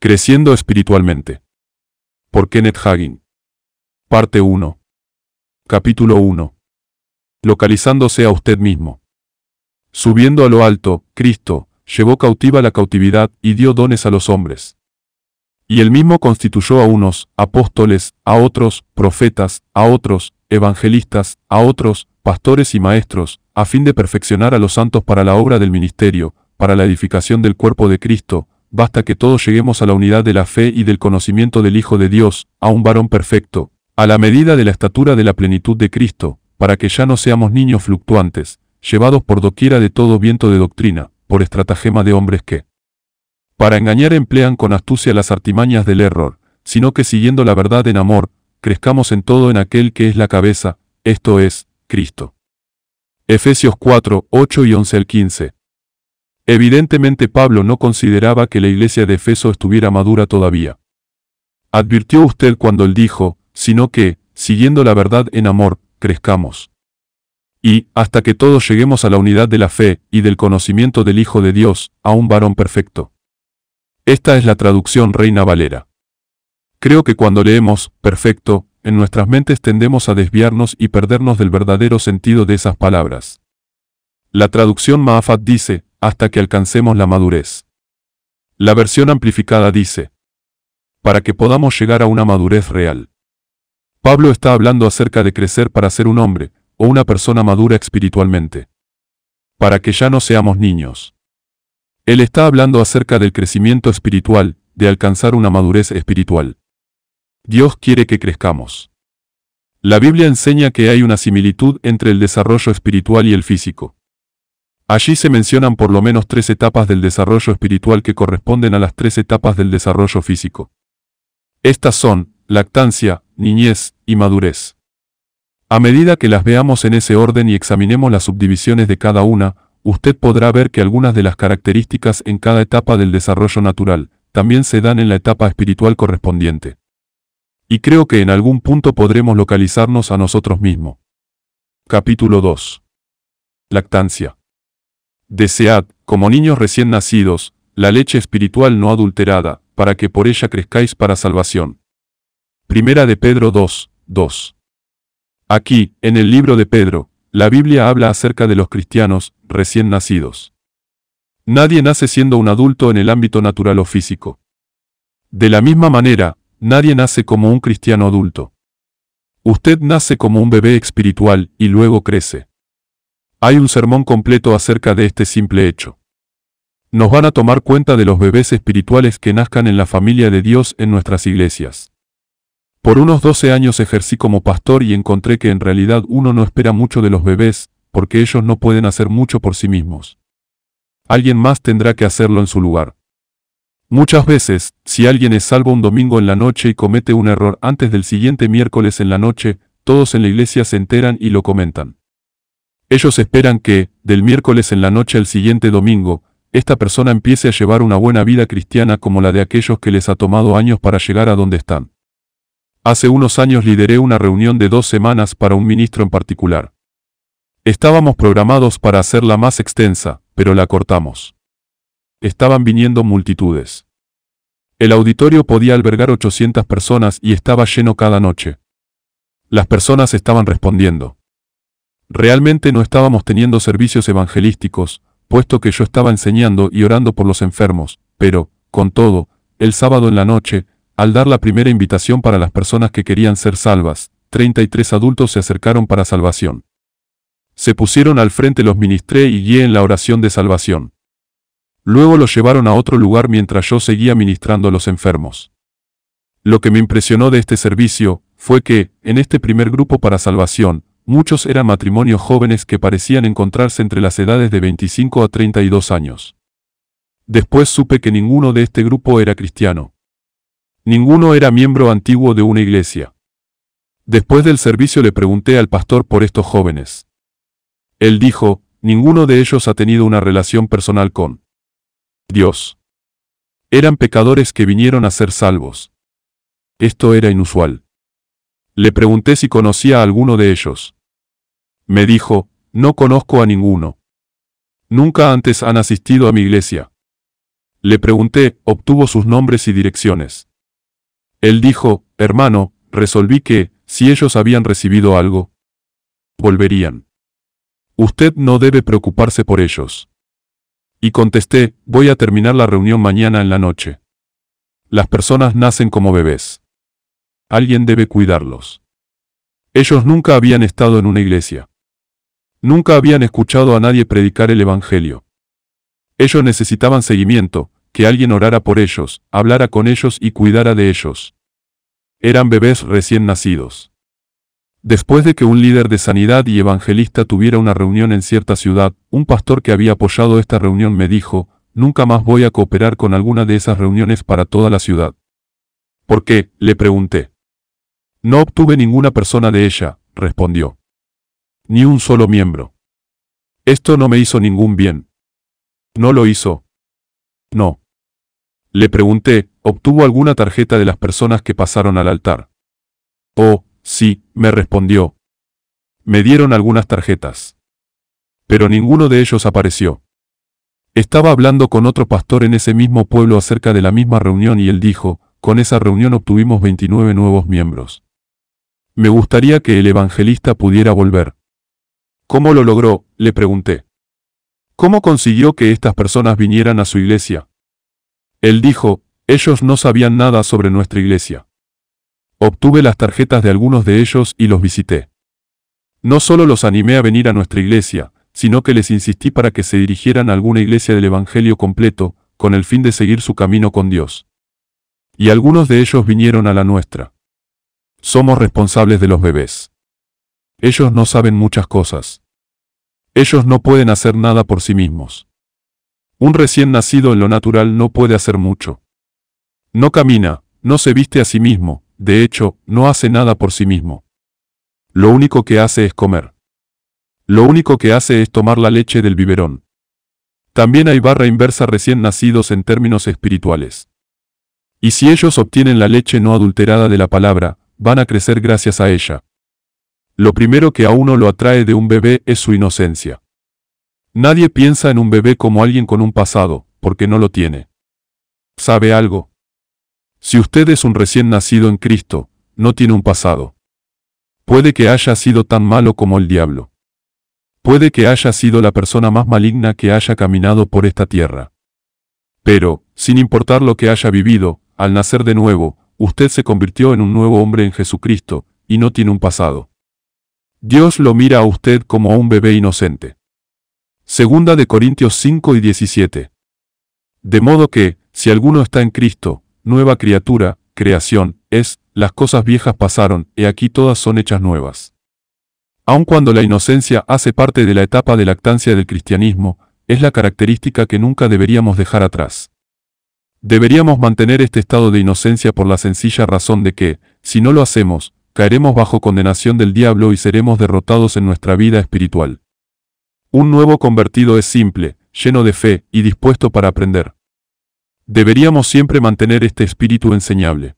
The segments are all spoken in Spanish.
Creciendo espiritualmente. Por Kenneth Hagin. Parte 1. Capítulo 1. Localizándose a usted mismo. Subiendo a lo alto, Cristo, llevó cautiva la cautividad y dio dones a los hombres. Y él mismo constituyó a unos, apóstoles, a otros, profetas, a otros, evangelistas, a otros, pastores y maestros, a fin de perfeccionar a los santos para la obra del ministerio, para la edificación del cuerpo de Cristo, basta que todos lleguemos a la unidad de la fe y del conocimiento del Hijo de Dios, a un varón perfecto, a la medida de la estatura de la plenitud de Cristo, para que ya no seamos niños fluctuantes, llevados por doquiera de todo viento de doctrina, por estratagema de hombres que, para engañar emplean con astucia las artimañas del error, sino que siguiendo la verdad en amor, crezcamos en todo en aquel que es la cabeza, esto es, Cristo. Efesios 4, 8 y 11 al 15. Evidentemente Pablo no consideraba que la iglesia de Efeso estuviera madura todavía. Advirtió usted cuando él dijo, sino que, siguiendo la verdad en amor, crezcamos. Y, hasta que todos lleguemos a la unidad de la fe y del conocimiento del Hijo de Dios, a un varón perfecto. Esta es la traducción Reina Valera. Creo que cuando leemos, perfecto, en nuestras mentes tendemos a desviarnos y perdernos del verdadero sentido de esas palabras. La traducción Maafat dice, hasta que alcancemos la madurez. La versión amplificada dice, para que podamos llegar a una madurez real. Pablo está hablando acerca de crecer para ser un hombre, o una persona madura espiritualmente. Para que ya no seamos niños. Él está hablando acerca del crecimiento espiritual, de alcanzar una madurez espiritual. Dios quiere que crezcamos. La Biblia enseña que hay una similitud entre el desarrollo espiritual y el físico. Allí se mencionan por lo menos tres etapas del desarrollo espiritual que corresponden a las tres etapas del desarrollo físico. Estas son, lactancia, niñez y madurez. A medida que las veamos en ese orden y examinemos las subdivisiones de cada una, usted podrá ver que algunas de las características en cada etapa del desarrollo natural, también se dan en la etapa espiritual correspondiente. Y creo que en algún punto podremos localizarnos a nosotros mismos. Capítulo 2. Lactancia. Desead, como niños recién nacidos, la leche espiritual no adulterada, para que por ella crezcáis para salvación. Primera de Pedro 2, 2. Aquí, en el libro de Pedro, la Biblia habla acerca de los cristianos recién nacidos. Nadie nace siendo un adulto en el ámbito natural o físico. De la misma manera, nadie nace como un cristiano adulto. Usted nace como un bebé espiritual y luego crece. Hay un sermón completo acerca de este simple hecho. Nos van a tomar cuenta de los bebés espirituales que nazcan en la familia de Dios en nuestras iglesias. Por unos 12 años ejercí como pastor y encontré que en realidad uno no espera mucho de los bebés, porque ellos no pueden hacer mucho por sí mismos. Alguien más tendrá que hacerlo en su lugar. Muchas veces, si alguien es salvo un domingo en la noche y comete un error antes del siguiente miércoles en la noche, todos en la iglesia se enteran y lo comentan. Ellos esperan que, del miércoles en la noche al siguiente domingo, esta persona empiece a llevar una buena vida cristiana como la de aquellos que les ha tomado años para llegar a donde están. Hace unos años lideré una reunión de dos semanas para un ministro en particular. Estábamos programados para hacerla más extensa, pero la cortamos. Estaban viniendo multitudes. El auditorio podía albergar 800 personas y estaba lleno cada noche. Las personas estaban respondiendo. Realmente no estábamos teniendo servicios evangelísticos, puesto que yo estaba enseñando y orando por los enfermos, pero, con todo, el sábado en la noche, al dar la primera invitación para las personas que querían ser salvas, 33 adultos se acercaron para salvación. Se pusieron al frente los ministré y guié en la oración de salvación. Luego los llevaron a otro lugar mientras yo seguía ministrando a los enfermos. Lo que me impresionó de este servicio, fue que, en este primer grupo para salvación, Muchos eran matrimonios jóvenes que parecían encontrarse entre las edades de 25 a 32 años. Después supe que ninguno de este grupo era cristiano. Ninguno era miembro antiguo de una iglesia. Después del servicio le pregunté al pastor por estos jóvenes. Él dijo, ninguno de ellos ha tenido una relación personal con Dios. Eran pecadores que vinieron a ser salvos. Esto era inusual. Le pregunté si conocía a alguno de ellos. Me dijo, no conozco a ninguno. Nunca antes han asistido a mi iglesia. Le pregunté, obtuvo sus nombres y direcciones. Él dijo, hermano, resolví que, si ellos habían recibido algo, volverían. Usted no debe preocuparse por ellos. Y contesté, voy a terminar la reunión mañana en la noche. Las personas nacen como bebés. Alguien debe cuidarlos. Ellos nunca habían estado en una iglesia. Nunca habían escuchado a nadie predicar el Evangelio. Ellos necesitaban seguimiento, que alguien orara por ellos, hablara con ellos y cuidara de ellos. Eran bebés recién nacidos. Después de que un líder de sanidad y evangelista tuviera una reunión en cierta ciudad, un pastor que había apoyado esta reunión me dijo, nunca más voy a cooperar con alguna de esas reuniones para toda la ciudad. ¿Por qué? le pregunté. No obtuve ninguna persona de ella, respondió ni un solo miembro. Esto no me hizo ningún bien. No lo hizo. No. Le pregunté, ¿obtuvo alguna tarjeta de las personas que pasaron al altar? Oh, sí, me respondió. Me dieron algunas tarjetas. Pero ninguno de ellos apareció. Estaba hablando con otro pastor en ese mismo pueblo acerca de la misma reunión y él dijo, con esa reunión obtuvimos 29 nuevos miembros. Me gustaría que el evangelista pudiera volver. ¿Cómo lo logró? le pregunté. ¿Cómo consiguió que estas personas vinieran a su iglesia? Él dijo, ellos no sabían nada sobre nuestra iglesia. Obtuve las tarjetas de algunos de ellos y los visité. No solo los animé a venir a nuestra iglesia, sino que les insistí para que se dirigieran a alguna iglesia del Evangelio completo, con el fin de seguir su camino con Dios. Y algunos de ellos vinieron a la nuestra. Somos responsables de los bebés. Ellos no saben muchas cosas. Ellos no pueden hacer nada por sí mismos. Un recién nacido en lo natural no puede hacer mucho. No camina, no se viste a sí mismo, de hecho, no hace nada por sí mismo. Lo único que hace es comer. Lo único que hace es tomar la leche del biberón. También hay barra inversa recién nacidos en términos espirituales. Y si ellos obtienen la leche no adulterada de la palabra, van a crecer gracias a ella. Lo primero que a uno lo atrae de un bebé es su inocencia. Nadie piensa en un bebé como alguien con un pasado, porque no lo tiene. ¿Sabe algo? Si usted es un recién nacido en Cristo, no tiene un pasado. Puede que haya sido tan malo como el diablo. Puede que haya sido la persona más maligna que haya caminado por esta tierra. Pero, sin importar lo que haya vivido, al nacer de nuevo, usted se convirtió en un nuevo hombre en Jesucristo, y no tiene un pasado. Dios lo mira a usted como a un bebé inocente. Segunda de Corintios 5 y 17. De modo que, si alguno está en Cristo, nueva criatura, creación, es, las cosas viejas pasaron, y aquí todas son hechas nuevas. Aun cuando la inocencia hace parte de la etapa de lactancia del cristianismo, es la característica que nunca deberíamos dejar atrás. Deberíamos mantener este estado de inocencia por la sencilla razón de que, si no lo hacemos, caeremos bajo condenación del diablo y seremos derrotados en nuestra vida espiritual. Un nuevo convertido es simple, lleno de fe y dispuesto para aprender. Deberíamos siempre mantener este espíritu enseñable.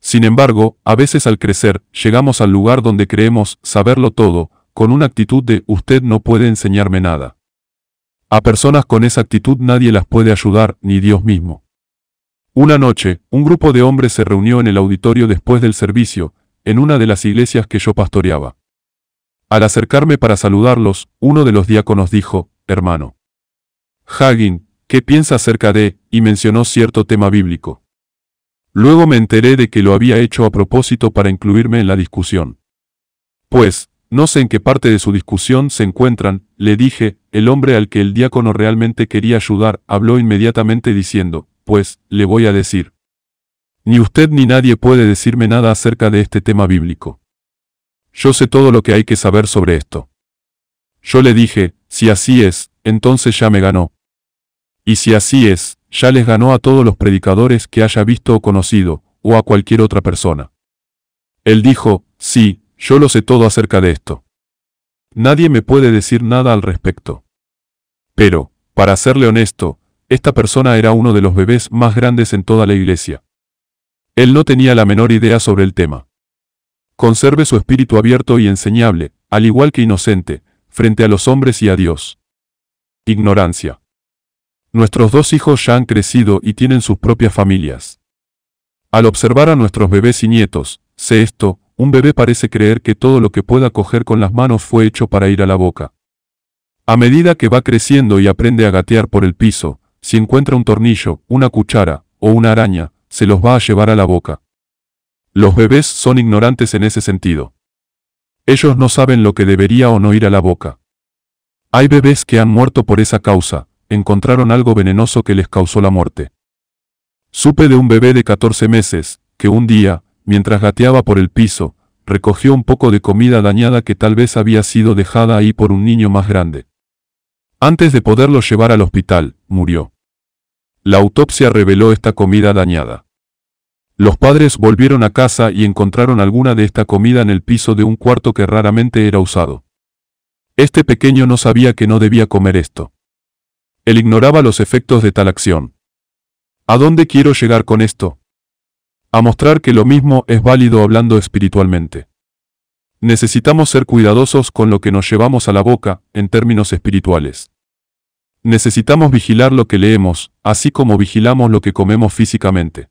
Sin embargo, a veces al crecer, llegamos al lugar donde creemos saberlo todo, con una actitud de usted no puede enseñarme nada. A personas con esa actitud nadie las puede ayudar, ni Dios mismo. Una noche, un grupo de hombres se reunió en el auditorio después del servicio, en una de las iglesias que yo pastoreaba. Al acercarme para saludarlos, uno de los diáconos dijo, hermano. Hagin, ¿qué piensa acerca de? y mencionó cierto tema bíblico. Luego me enteré de que lo había hecho a propósito para incluirme en la discusión. Pues, no sé en qué parte de su discusión se encuentran, le dije, el hombre al que el diácono realmente quería ayudar habló inmediatamente diciendo, pues, le voy a decir. Ni usted ni nadie puede decirme nada acerca de este tema bíblico. Yo sé todo lo que hay que saber sobre esto. Yo le dije, si así es, entonces ya me ganó. Y si así es, ya les ganó a todos los predicadores que haya visto o conocido, o a cualquier otra persona. Él dijo, sí, yo lo sé todo acerca de esto. Nadie me puede decir nada al respecto. Pero, para serle honesto, esta persona era uno de los bebés más grandes en toda la iglesia. Él no tenía la menor idea sobre el tema. Conserve su espíritu abierto y enseñable, al igual que inocente, frente a los hombres y a Dios. Ignorancia. Nuestros dos hijos ya han crecido y tienen sus propias familias. Al observar a nuestros bebés y nietos, sé esto, un bebé parece creer que todo lo que pueda coger con las manos fue hecho para ir a la boca. A medida que va creciendo y aprende a gatear por el piso, si encuentra un tornillo, una cuchara, o una araña, se los va a llevar a la boca. Los bebés son ignorantes en ese sentido. Ellos no saben lo que debería o no ir a la boca. Hay bebés que han muerto por esa causa, encontraron algo venenoso que les causó la muerte. Supe de un bebé de 14 meses, que un día, mientras gateaba por el piso, recogió un poco de comida dañada que tal vez había sido dejada ahí por un niño más grande. Antes de poderlo llevar al hospital, murió. La autopsia reveló esta comida dañada. Los padres volvieron a casa y encontraron alguna de esta comida en el piso de un cuarto que raramente era usado. Este pequeño no sabía que no debía comer esto. Él ignoraba los efectos de tal acción. ¿A dónde quiero llegar con esto? A mostrar que lo mismo es válido hablando espiritualmente. Necesitamos ser cuidadosos con lo que nos llevamos a la boca, en términos espirituales. Necesitamos vigilar lo que leemos, así como vigilamos lo que comemos físicamente.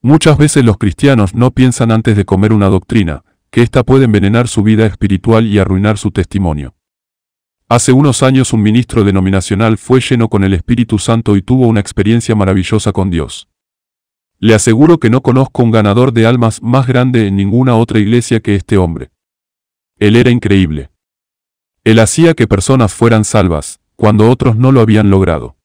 Muchas veces los cristianos no piensan antes de comer una doctrina, que ésta puede envenenar su vida espiritual y arruinar su testimonio. Hace unos años un ministro denominacional fue lleno con el Espíritu Santo y tuvo una experiencia maravillosa con Dios. Le aseguro que no conozco un ganador de almas más grande en ninguna otra iglesia que este hombre. Él era increíble. Él hacía que personas fueran salvas, cuando otros no lo habían logrado.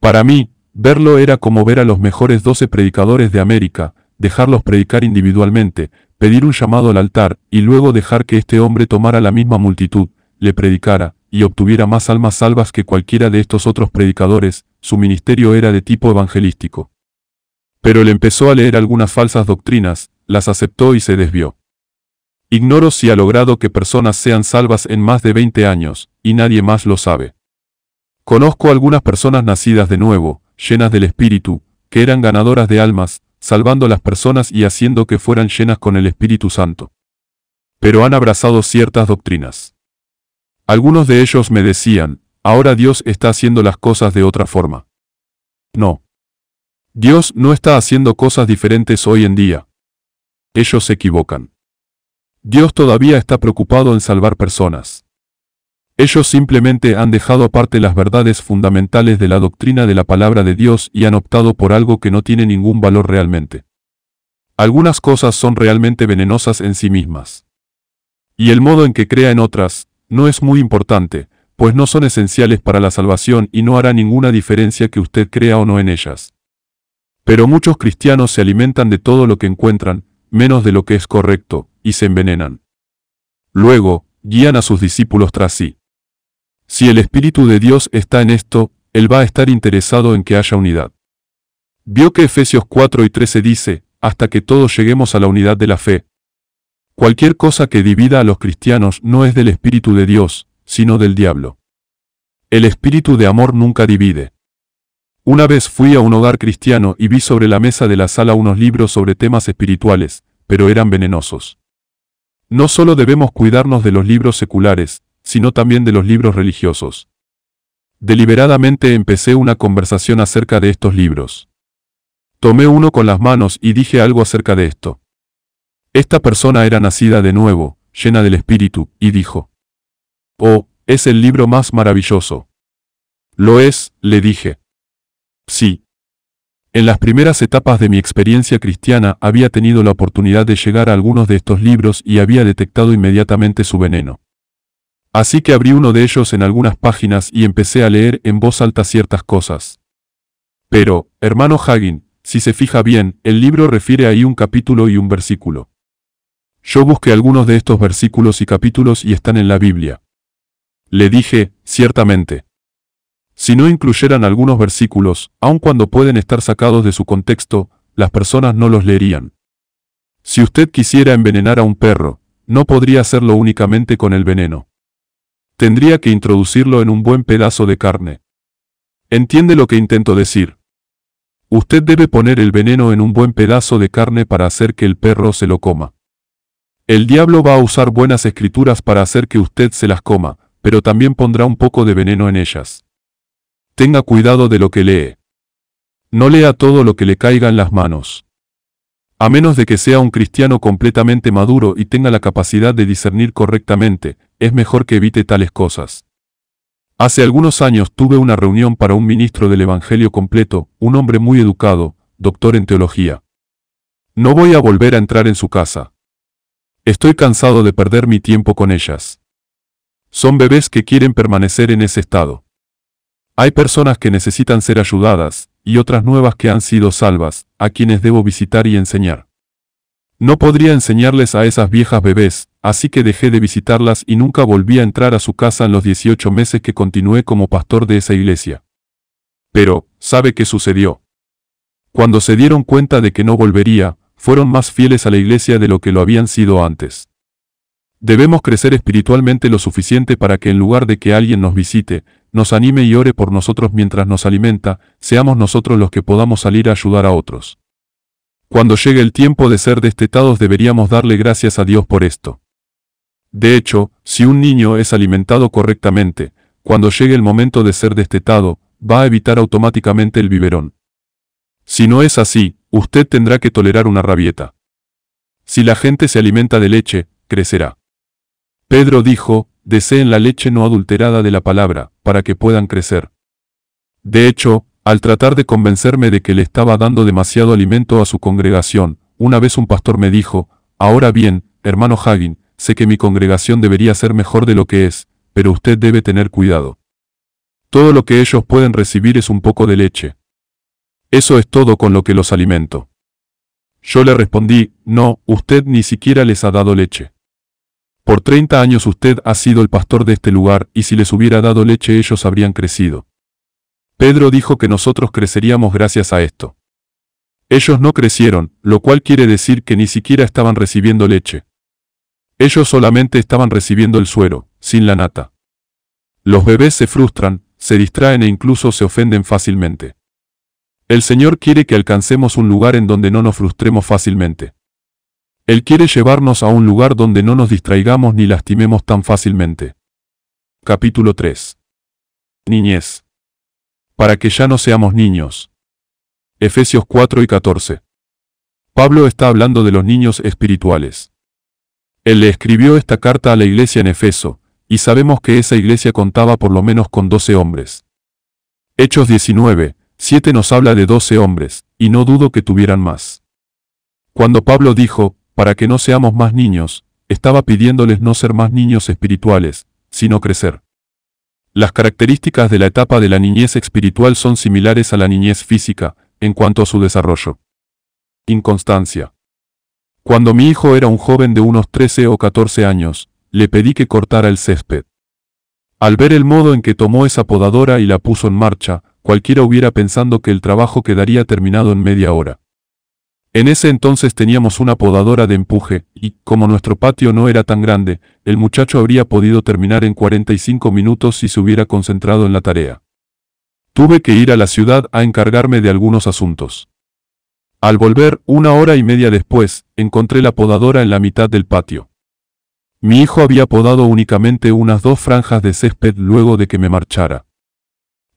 Para mí, verlo era como ver a los mejores doce predicadores de América, dejarlos predicar individualmente, pedir un llamado al altar, y luego dejar que este hombre tomara la misma multitud, le predicara, y obtuviera más almas salvas que cualquiera de estos otros predicadores, su ministerio era de tipo evangelístico. Pero él empezó a leer algunas falsas doctrinas, las aceptó y se desvió. Ignoro si ha logrado que personas sean salvas en más de 20 años, y nadie más lo sabe. Conozco algunas personas nacidas de nuevo, llenas del Espíritu, que eran ganadoras de almas, salvando a las personas y haciendo que fueran llenas con el Espíritu Santo. Pero han abrazado ciertas doctrinas. Algunos de ellos me decían, ahora Dios está haciendo las cosas de otra forma. No. Dios no está haciendo cosas diferentes hoy en día. Ellos se equivocan. Dios todavía está preocupado en salvar personas. Ellos simplemente han dejado aparte las verdades fundamentales de la doctrina de la palabra de Dios y han optado por algo que no tiene ningún valor realmente. Algunas cosas son realmente venenosas en sí mismas. Y el modo en que crea en otras, no es muy importante, pues no son esenciales para la salvación y no hará ninguna diferencia que usted crea o no en ellas. Pero muchos cristianos se alimentan de todo lo que encuentran, menos de lo que es correcto, y se envenenan. Luego, guían a sus discípulos tras sí. Si el Espíritu de Dios está en esto, Él va a estar interesado en que haya unidad. Vio que Efesios 4 y 13 dice, hasta que todos lleguemos a la unidad de la fe. Cualquier cosa que divida a los cristianos no es del Espíritu de Dios, sino del diablo. El Espíritu de amor nunca divide. Una vez fui a un hogar cristiano y vi sobre la mesa de la sala unos libros sobre temas espirituales, pero eran venenosos. No solo debemos cuidarnos de los libros seculares, sino también de los libros religiosos. Deliberadamente empecé una conversación acerca de estos libros. Tomé uno con las manos y dije algo acerca de esto. Esta persona era nacida de nuevo, llena del Espíritu, y dijo, Oh, es el libro más maravilloso. Lo es, le dije. Sí. En las primeras etapas de mi experiencia cristiana había tenido la oportunidad de llegar a algunos de estos libros y había detectado inmediatamente su veneno. Así que abrí uno de ellos en algunas páginas y empecé a leer en voz alta ciertas cosas. Pero, hermano Hagin, si se fija bien, el libro refiere ahí un capítulo y un versículo. Yo busqué algunos de estos versículos y capítulos y están en la Biblia. Le dije, ciertamente. Si no incluyeran algunos versículos, aun cuando pueden estar sacados de su contexto, las personas no los leerían. Si usted quisiera envenenar a un perro, no podría hacerlo únicamente con el veneno tendría que introducirlo en un buen pedazo de carne. ¿Entiende lo que intento decir? Usted debe poner el veneno en un buen pedazo de carne para hacer que el perro se lo coma. El diablo va a usar buenas escrituras para hacer que usted se las coma, pero también pondrá un poco de veneno en ellas. Tenga cuidado de lo que lee. No lea todo lo que le caiga en las manos a menos de que sea un cristiano completamente maduro y tenga la capacidad de discernir correctamente, es mejor que evite tales cosas. Hace algunos años tuve una reunión para un ministro del Evangelio completo, un hombre muy educado, doctor en teología. No voy a volver a entrar en su casa. Estoy cansado de perder mi tiempo con ellas. Son bebés que quieren permanecer en ese estado. Hay personas que necesitan ser ayudadas, y otras nuevas que han sido salvas, a quienes debo visitar y enseñar. No podría enseñarles a esas viejas bebés, así que dejé de visitarlas y nunca volví a entrar a su casa en los 18 meses que continué como pastor de esa iglesia. Pero, ¿sabe qué sucedió? Cuando se dieron cuenta de que no volvería, fueron más fieles a la iglesia de lo que lo habían sido antes. Debemos crecer espiritualmente lo suficiente para que en lugar de que alguien nos visite, nos anime y ore por nosotros mientras nos alimenta, seamos nosotros los que podamos salir a ayudar a otros. Cuando llegue el tiempo de ser destetados deberíamos darle gracias a Dios por esto. De hecho, si un niño es alimentado correctamente, cuando llegue el momento de ser destetado, va a evitar automáticamente el biberón. Si no es así, usted tendrá que tolerar una rabieta. Si la gente se alimenta de leche, crecerá. Pedro dijo, deseen la leche no adulterada de la palabra, para que puedan crecer. De hecho, al tratar de convencerme de que le estaba dando demasiado alimento a su congregación, una vez un pastor me dijo, ahora bien, hermano Hagin, sé que mi congregación debería ser mejor de lo que es, pero usted debe tener cuidado. Todo lo que ellos pueden recibir es un poco de leche. Eso es todo con lo que los alimento. Yo le respondí, no, usted ni siquiera les ha dado leche. Por 30 años usted ha sido el pastor de este lugar, y si les hubiera dado leche ellos habrían crecido. Pedro dijo que nosotros creceríamos gracias a esto. Ellos no crecieron, lo cual quiere decir que ni siquiera estaban recibiendo leche. Ellos solamente estaban recibiendo el suero, sin la nata. Los bebés se frustran, se distraen e incluso se ofenden fácilmente. El Señor quiere que alcancemos un lugar en donde no nos frustremos fácilmente. Él quiere llevarnos a un lugar donde no nos distraigamos ni lastimemos tan fácilmente. Capítulo 3. Niñez. Para que ya no seamos niños. Efesios 4 y 14. Pablo está hablando de los niños espirituales. Él le escribió esta carta a la iglesia en Efeso, y sabemos que esa iglesia contaba por lo menos con 12 hombres. Hechos 19, 7 nos habla de 12 hombres, y no dudo que tuvieran más. Cuando Pablo dijo, para que no seamos más niños, estaba pidiéndoles no ser más niños espirituales, sino crecer. Las características de la etapa de la niñez espiritual son similares a la niñez física, en cuanto a su desarrollo. Inconstancia. Cuando mi hijo era un joven de unos 13 o 14 años, le pedí que cortara el césped. Al ver el modo en que tomó esa podadora y la puso en marcha, cualquiera hubiera pensando que el trabajo quedaría terminado en media hora. En ese entonces teníamos una podadora de empuje, y, como nuestro patio no era tan grande, el muchacho habría podido terminar en 45 minutos si se hubiera concentrado en la tarea. Tuve que ir a la ciudad a encargarme de algunos asuntos. Al volver, una hora y media después, encontré la podadora en la mitad del patio. Mi hijo había podado únicamente unas dos franjas de césped luego de que me marchara.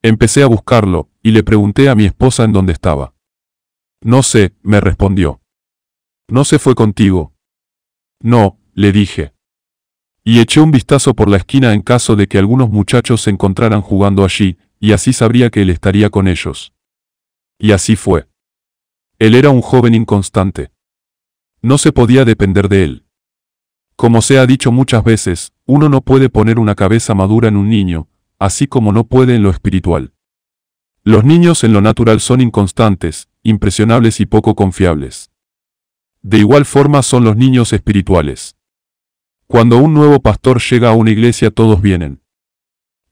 Empecé a buscarlo, y le pregunté a mi esposa en dónde estaba. No sé, me respondió. ¿No se fue contigo? No, le dije. Y eché un vistazo por la esquina en caso de que algunos muchachos se encontraran jugando allí, y así sabría que él estaría con ellos. Y así fue. Él era un joven inconstante. No se podía depender de él. Como se ha dicho muchas veces, uno no puede poner una cabeza madura en un niño, así como no puede en lo espiritual. Los niños en lo natural son inconstantes, impresionables y poco confiables. De igual forma son los niños espirituales. Cuando un nuevo pastor llega a una iglesia todos vienen.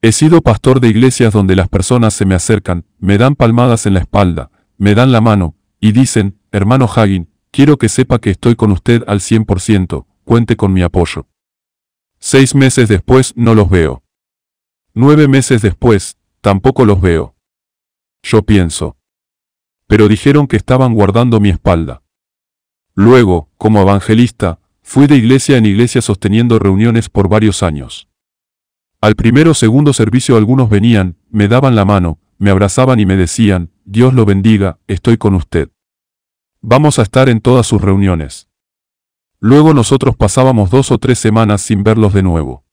He sido pastor de iglesias donde las personas se me acercan, me dan palmadas en la espalda, me dan la mano, y dicen, hermano Hagin, quiero que sepa que estoy con usted al 100%, cuente con mi apoyo. Seis meses después no los veo. Nueve meses después, tampoco los veo. Yo pienso, pero dijeron que estaban guardando mi espalda. Luego, como evangelista, fui de iglesia en iglesia sosteniendo reuniones por varios años. Al primero o segundo servicio algunos venían, me daban la mano, me abrazaban y me decían, Dios lo bendiga, estoy con usted. Vamos a estar en todas sus reuniones. Luego nosotros pasábamos dos o tres semanas sin verlos de nuevo.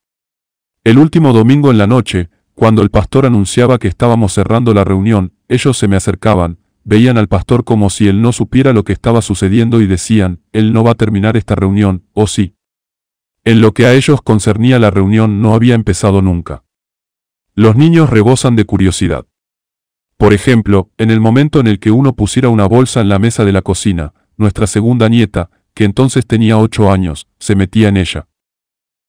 El último domingo en la noche, cuando el pastor anunciaba que estábamos cerrando la reunión, ellos se me acercaban, Veían al pastor como si él no supiera lo que estaba sucediendo y decían, él no va a terminar esta reunión, o sí. En lo que a ellos concernía la reunión no había empezado nunca. Los niños rebosan de curiosidad. Por ejemplo, en el momento en el que uno pusiera una bolsa en la mesa de la cocina, nuestra segunda nieta, que entonces tenía ocho años, se metía en ella.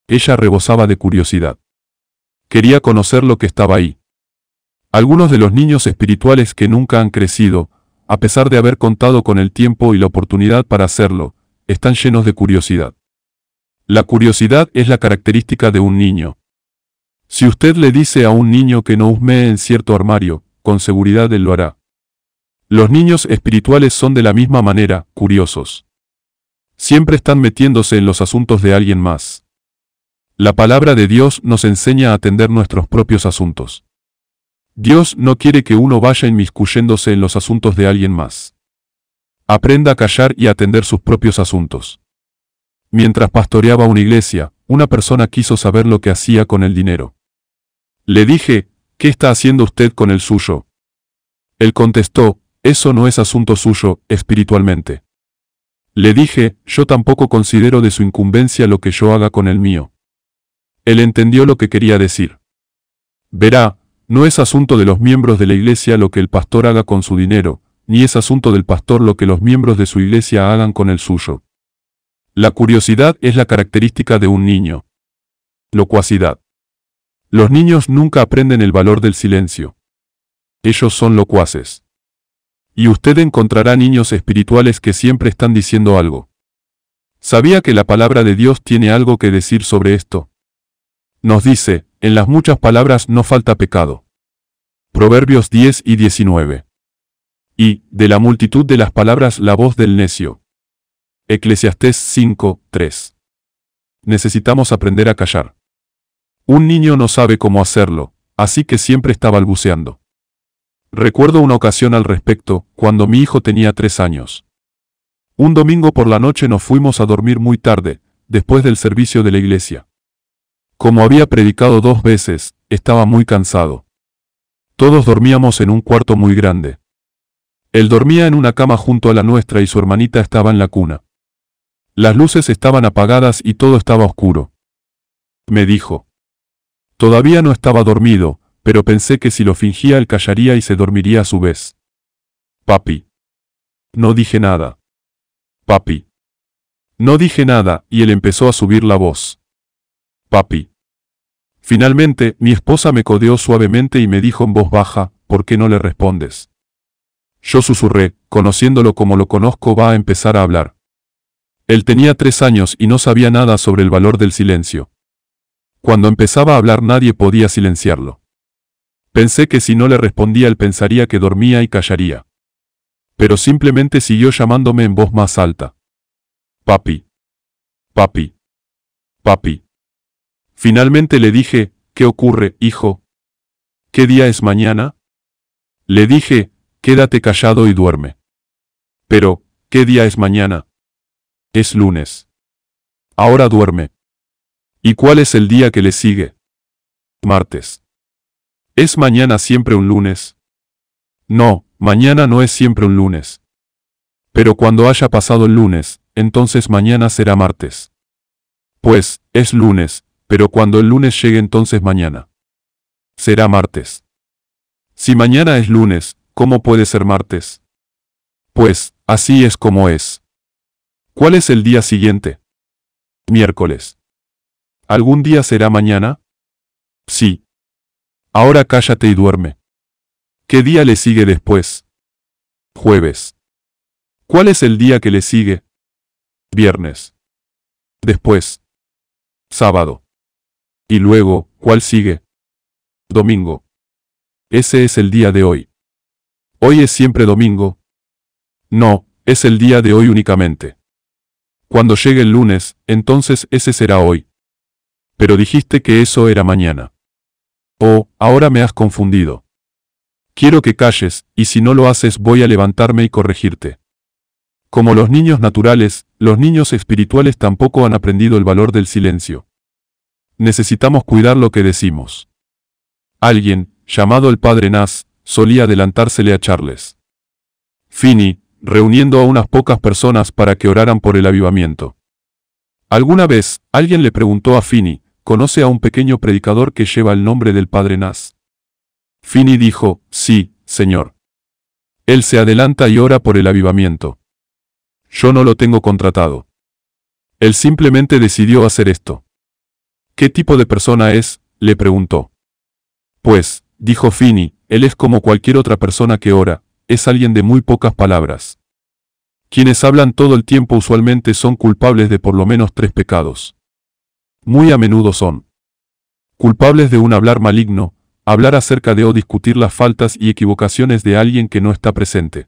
Ella rebosaba de curiosidad. Quería conocer lo que estaba ahí. Algunos de los niños espirituales que nunca han crecido, a pesar de haber contado con el tiempo y la oportunidad para hacerlo, están llenos de curiosidad. La curiosidad es la característica de un niño. Si usted le dice a un niño que no husmee en cierto armario, con seguridad él lo hará. Los niños espirituales son de la misma manera, curiosos. Siempre están metiéndose en los asuntos de alguien más. La palabra de Dios nos enseña a atender nuestros propios asuntos. Dios no quiere que uno vaya inmiscuyéndose en los asuntos de alguien más. Aprenda a callar y atender sus propios asuntos. Mientras pastoreaba una iglesia, una persona quiso saber lo que hacía con el dinero. Le dije, ¿qué está haciendo usted con el suyo? Él contestó, eso no es asunto suyo, espiritualmente. Le dije, yo tampoco considero de su incumbencia lo que yo haga con el mío. Él entendió lo que quería decir. Verá, no es asunto de los miembros de la iglesia lo que el pastor haga con su dinero, ni es asunto del pastor lo que los miembros de su iglesia hagan con el suyo. La curiosidad es la característica de un niño. Locuacidad. Los niños nunca aprenden el valor del silencio. Ellos son locuaces. Y usted encontrará niños espirituales que siempre están diciendo algo. ¿Sabía que la palabra de Dios tiene algo que decir sobre esto? nos dice, en las muchas palabras no falta pecado. Proverbios 10 y 19. Y, de la multitud de las palabras la voz del necio. Eclesiastés 5, 3. Necesitamos aprender a callar. Un niño no sabe cómo hacerlo, así que siempre está balbuceando. Recuerdo una ocasión al respecto, cuando mi hijo tenía tres años. Un domingo por la noche nos fuimos a dormir muy tarde, después del servicio de la iglesia. Como había predicado dos veces, estaba muy cansado. Todos dormíamos en un cuarto muy grande. Él dormía en una cama junto a la nuestra y su hermanita estaba en la cuna. Las luces estaban apagadas y todo estaba oscuro. Me dijo. Todavía no estaba dormido, pero pensé que si lo fingía él callaría y se dormiría a su vez. Papi. No dije nada. Papi. No dije nada, y él empezó a subir la voz. Papi. Finalmente, mi esposa me codeó suavemente y me dijo en voz baja, ¿por qué no le respondes? Yo susurré, conociéndolo como lo conozco va a empezar a hablar. Él tenía tres años y no sabía nada sobre el valor del silencio. Cuando empezaba a hablar nadie podía silenciarlo. Pensé que si no le respondía él pensaría que dormía y callaría. Pero simplemente siguió llamándome en voz más alta. Papi. Papi. Papi. Finalmente le dije, ¿qué ocurre, hijo? ¿Qué día es mañana? Le dije, quédate callado y duerme. Pero, ¿qué día es mañana? Es lunes. Ahora duerme. ¿Y cuál es el día que le sigue? Martes. ¿Es mañana siempre un lunes? No, mañana no es siempre un lunes. Pero cuando haya pasado el lunes, entonces mañana será martes. Pues, es lunes, pero cuando el lunes llegue entonces mañana. Será martes. Si mañana es lunes, ¿cómo puede ser martes? Pues, así es como es. ¿Cuál es el día siguiente? Miércoles. ¿Algún día será mañana? Sí. Ahora cállate y duerme. ¿Qué día le sigue después? Jueves. ¿Cuál es el día que le sigue? Viernes. Después. Sábado. Y luego, ¿cuál sigue? Domingo. Ese es el día de hoy. ¿Hoy es siempre domingo? No, es el día de hoy únicamente. Cuando llegue el lunes, entonces ese será hoy. Pero dijiste que eso era mañana. Oh, ahora me has confundido. Quiero que calles, y si no lo haces voy a levantarme y corregirte. Como los niños naturales, los niños espirituales tampoco han aprendido el valor del silencio necesitamos cuidar lo que decimos. Alguien, llamado el padre Nas, solía adelantársele a Charles. Fini, reuniendo a unas pocas personas para que oraran por el avivamiento. Alguna vez, alguien le preguntó a Fini: ¿conoce a un pequeño predicador que lleva el nombre del padre Nas? Fini dijo, sí, señor. Él se adelanta y ora por el avivamiento. Yo no lo tengo contratado. Él simplemente decidió hacer esto. ¿Qué tipo de persona es? le preguntó. Pues, dijo Fini, él es como cualquier otra persona que ora, es alguien de muy pocas palabras. Quienes hablan todo el tiempo usualmente son culpables de por lo menos tres pecados. Muy a menudo son culpables de un hablar maligno, hablar acerca de o discutir las faltas y equivocaciones de alguien que no está presente.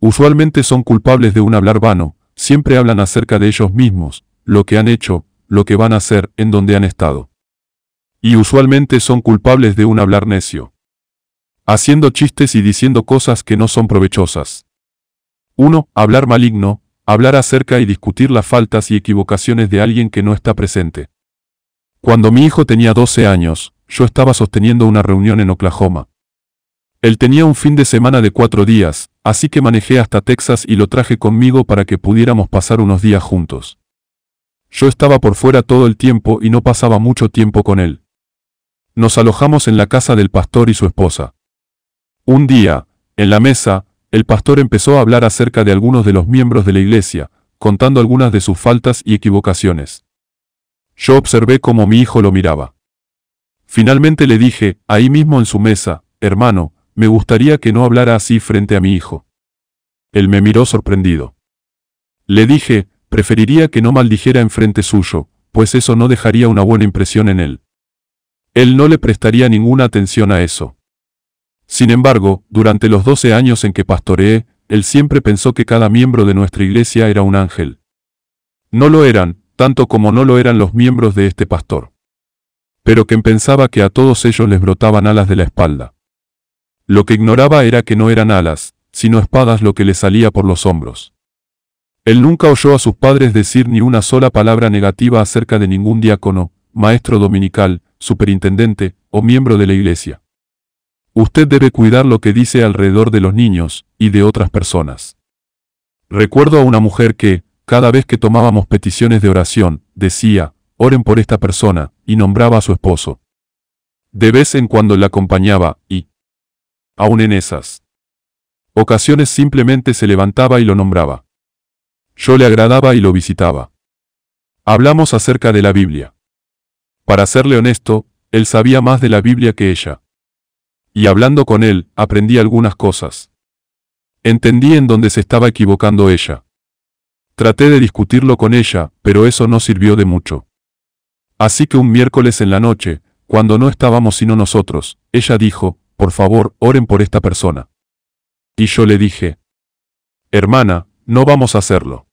Usualmente son culpables de un hablar vano, siempre hablan acerca de ellos mismos, lo que han hecho, lo que van a hacer, en donde han estado. Y usualmente son culpables de un hablar necio. Haciendo chistes y diciendo cosas que no son provechosas. 1. Hablar maligno, hablar acerca y discutir las faltas y equivocaciones de alguien que no está presente. Cuando mi hijo tenía 12 años, yo estaba sosteniendo una reunión en Oklahoma. Él tenía un fin de semana de cuatro días, así que manejé hasta Texas y lo traje conmigo para que pudiéramos pasar unos días juntos. Yo estaba por fuera todo el tiempo y no pasaba mucho tiempo con él. Nos alojamos en la casa del pastor y su esposa. Un día, en la mesa, el pastor empezó a hablar acerca de algunos de los miembros de la iglesia, contando algunas de sus faltas y equivocaciones. Yo observé cómo mi hijo lo miraba. Finalmente le dije, ahí mismo en su mesa, hermano, me gustaría que no hablara así frente a mi hijo. Él me miró sorprendido. Le dije, preferiría que no maldijera frente suyo, pues eso no dejaría una buena impresión en él. Él no le prestaría ninguna atención a eso. Sin embargo, durante los 12 años en que pastoreé, él siempre pensó que cada miembro de nuestra iglesia era un ángel. No lo eran, tanto como no lo eran los miembros de este pastor. Pero quien pensaba que a todos ellos les brotaban alas de la espalda. Lo que ignoraba era que no eran alas, sino espadas lo que le salía por los hombros. Él nunca oyó a sus padres decir ni una sola palabra negativa acerca de ningún diácono, maestro dominical, superintendente o miembro de la iglesia. Usted debe cuidar lo que dice alrededor de los niños y de otras personas. Recuerdo a una mujer que, cada vez que tomábamos peticiones de oración, decía, oren por esta persona, y nombraba a su esposo. De vez en cuando la acompañaba, y... Aún en esas ocasiones simplemente se levantaba y lo nombraba. Yo le agradaba y lo visitaba. Hablamos acerca de la Biblia. Para serle honesto, él sabía más de la Biblia que ella. Y hablando con él, aprendí algunas cosas. Entendí en dónde se estaba equivocando ella. Traté de discutirlo con ella, pero eso no sirvió de mucho. Así que un miércoles en la noche, cuando no estábamos sino nosotros, ella dijo, por favor, oren por esta persona. Y yo le dije, hermana, no vamos a hacerlo.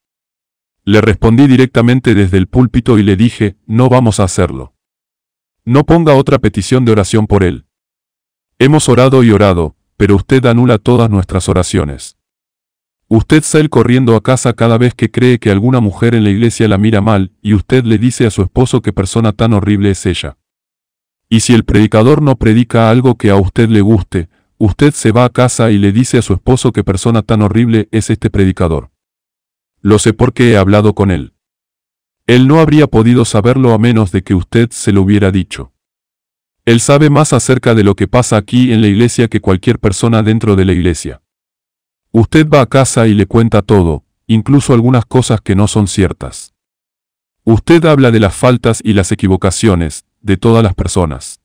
Le respondí directamente desde el púlpito y le dije, no vamos a hacerlo. No ponga otra petición de oración por él. Hemos orado y orado, pero usted anula todas nuestras oraciones. Usted sale corriendo a casa cada vez que cree que alguna mujer en la iglesia la mira mal, y usted le dice a su esposo qué persona tan horrible es ella. Y si el predicador no predica algo que a usted le guste, usted se va a casa y le dice a su esposo qué persona tan horrible es este predicador. Lo sé porque he hablado con él. Él no habría podido saberlo a menos de que usted se lo hubiera dicho. Él sabe más acerca de lo que pasa aquí en la iglesia que cualquier persona dentro de la iglesia. Usted va a casa y le cuenta todo, incluso algunas cosas que no son ciertas. Usted habla de las faltas y las equivocaciones, de todas las personas.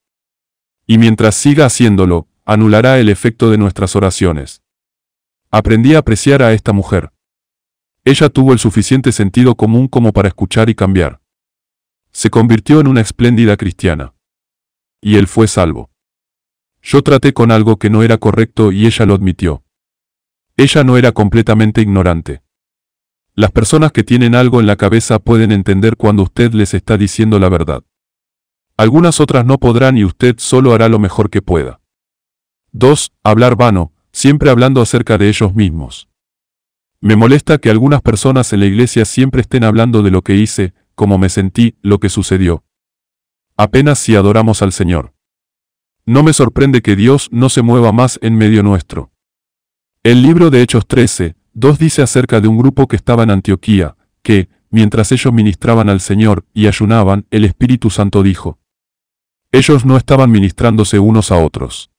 Y mientras siga haciéndolo, anulará el efecto de nuestras oraciones. Aprendí a apreciar a esta mujer. Ella tuvo el suficiente sentido común como para escuchar y cambiar. Se convirtió en una espléndida cristiana. Y él fue salvo. Yo traté con algo que no era correcto y ella lo admitió. Ella no era completamente ignorante. Las personas que tienen algo en la cabeza pueden entender cuando usted les está diciendo la verdad. Algunas otras no podrán y usted solo hará lo mejor que pueda. 2. Hablar vano, siempre hablando acerca de ellos mismos. Me molesta que algunas personas en la iglesia siempre estén hablando de lo que hice, cómo me sentí, lo que sucedió. Apenas si adoramos al Señor. No me sorprende que Dios no se mueva más en medio nuestro. El libro de Hechos 13, 2 dice acerca de un grupo que estaba en Antioquía, que, mientras ellos ministraban al Señor y ayunaban, el Espíritu Santo dijo. Ellos no estaban ministrándose unos a otros.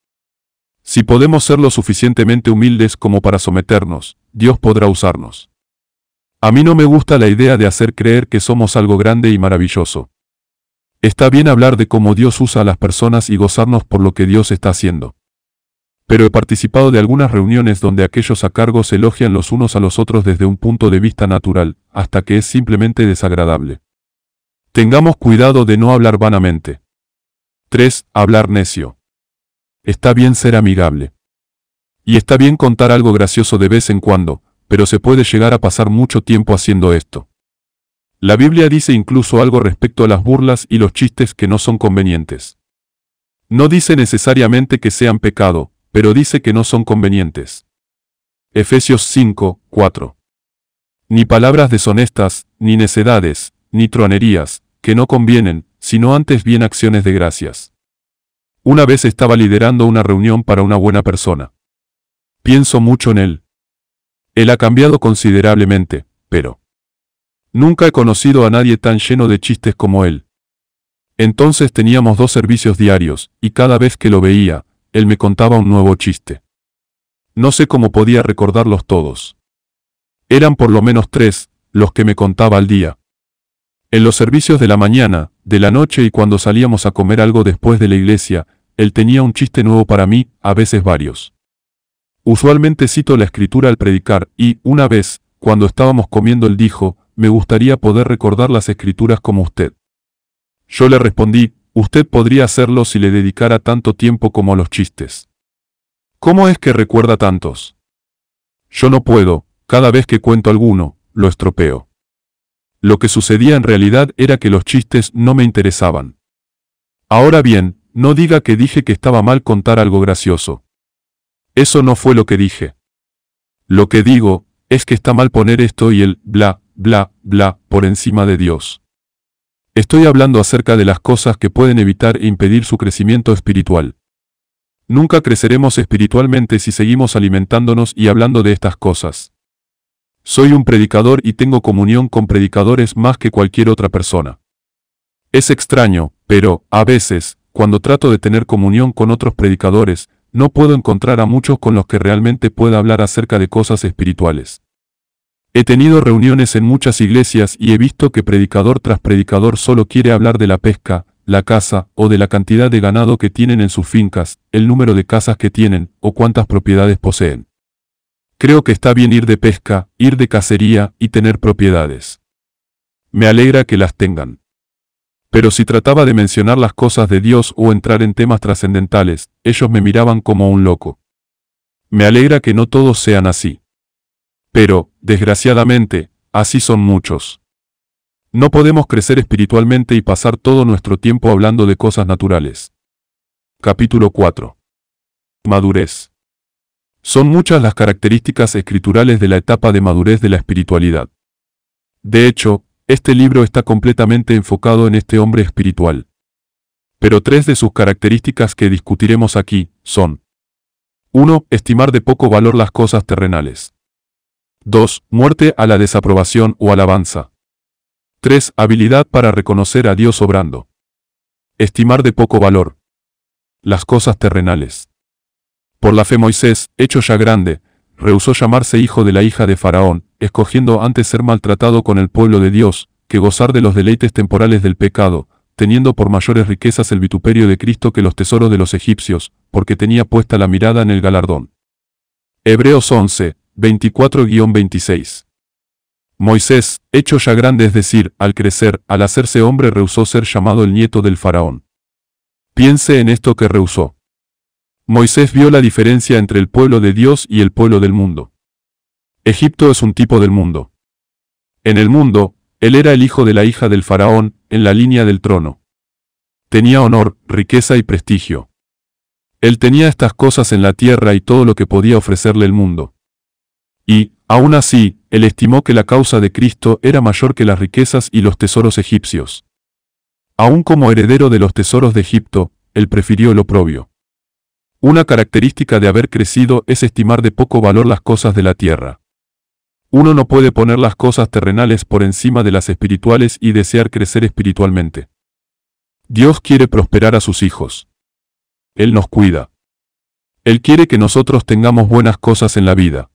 Si podemos ser lo suficientemente humildes como para someternos, Dios podrá usarnos. A mí no me gusta la idea de hacer creer que somos algo grande y maravilloso. Está bien hablar de cómo Dios usa a las personas y gozarnos por lo que Dios está haciendo. Pero he participado de algunas reuniones donde aquellos a cargo se elogian los unos a los otros desde un punto de vista natural, hasta que es simplemente desagradable. Tengamos cuidado de no hablar vanamente. 3. Hablar necio. Está bien ser amigable. Y está bien contar algo gracioso de vez en cuando, pero se puede llegar a pasar mucho tiempo haciendo esto. La Biblia dice incluso algo respecto a las burlas y los chistes que no son convenientes. No dice necesariamente que sean pecado, pero dice que no son convenientes. Efesios 5, 4. Ni palabras deshonestas, ni necedades, ni tronerías, que no convienen, sino antes bien acciones de gracias. Una vez estaba liderando una reunión para una buena persona. Pienso mucho en él. Él ha cambiado considerablemente, pero... Nunca he conocido a nadie tan lleno de chistes como él. Entonces teníamos dos servicios diarios, y cada vez que lo veía, él me contaba un nuevo chiste. No sé cómo podía recordarlos todos. Eran por lo menos tres, los que me contaba al día. En los servicios de la mañana, de la noche y cuando salíamos a comer algo después de la iglesia, él tenía un chiste nuevo para mí, a veces varios. Usualmente cito la escritura al predicar, y, una vez, cuando estábamos comiendo, él dijo, me gustaría poder recordar las escrituras como usted. Yo le respondí, usted podría hacerlo si le dedicara tanto tiempo como a los chistes. ¿Cómo es que recuerda tantos? Yo no puedo, cada vez que cuento alguno, lo estropeo. Lo que sucedía en realidad era que los chistes no me interesaban. Ahora bien, no diga que dije que estaba mal contar algo gracioso. Eso no fue lo que dije. Lo que digo, es que está mal poner esto y el bla, bla, bla, por encima de Dios. Estoy hablando acerca de las cosas que pueden evitar e impedir su crecimiento espiritual. Nunca creceremos espiritualmente si seguimos alimentándonos y hablando de estas cosas. Soy un predicador y tengo comunión con predicadores más que cualquier otra persona. Es extraño, pero, a veces, cuando trato de tener comunión con otros predicadores, no puedo encontrar a muchos con los que realmente pueda hablar acerca de cosas espirituales. He tenido reuniones en muchas iglesias y he visto que predicador tras predicador solo quiere hablar de la pesca, la caza, o de la cantidad de ganado que tienen en sus fincas, el número de casas que tienen, o cuántas propiedades poseen. Creo que está bien ir de pesca, ir de cacería y tener propiedades. Me alegra que las tengan. Pero si trataba de mencionar las cosas de Dios o entrar en temas trascendentales, ellos me miraban como un loco. Me alegra que no todos sean así. Pero, desgraciadamente, así son muchos. No podemos crecer espiritualmente y pasar todo nuestro tiempo hablando de cosas naturales. Capítulo 4. Madurez. Son muchas las características escriturales de la etapa de madurez de la espiritualidad. De hecho, este libro está completamente enfocado en este hombre espiritual. Pero tres de sus características que discutiremos aquí son 1. Estimar de poco valor las cosas terrenales. 2. Muerte a la desaprobación o alabanza. 3. Habilidad para reconocer a Dios obrando. Estimar de poco valor. Las cosas terrenales. Por la fe Moisés, hecho ya grande, rehusó llamarse hijo de la hija de Faraón, escogiendo antes ser maltratado con el pueblo de Dios, que gozar de los deleites temporales del pecado, teniendo por mayores riquezas el vituperio de Cristo que los tesoros de los egipcios, porque tenía puesta la mirada en el galardón. Hebreos 11, 24-26. Moisés, hecho ya grande, es decir, al crecer, al hacerse hombre, rehusó ser llamado el nieto del faraón. Piense en esto que rehusó. Moisés vio la diferencia entre el pueblo de Dios y el pueblo del mundo. Egipto es un tipo del mundo. En el mundo, él era el hijo de la hija del faraón, en la línea del trono. Tenía honor, riqueza y prestigio. Él tenía estas cosas en la tierra y todo lo que podía ofrecerle el mundo. Y, aún así, él estimó que la causa de Cristo era mayor que las riquezas y los tesoros egipcios. Aún como heredero de los tesoros de Egipto, él prefirió el oprobio. Una característica de haber crecido es estimar de poco valor las cosas de la tierra. Uno no puede poner las cosas terrenales por encima de las espirituales y desear crecer espiritualmente. Dios quiere prosperar a sus hijos. Él nos cuida. Él quiere que nosotros tengamos buenas cosas en la vida.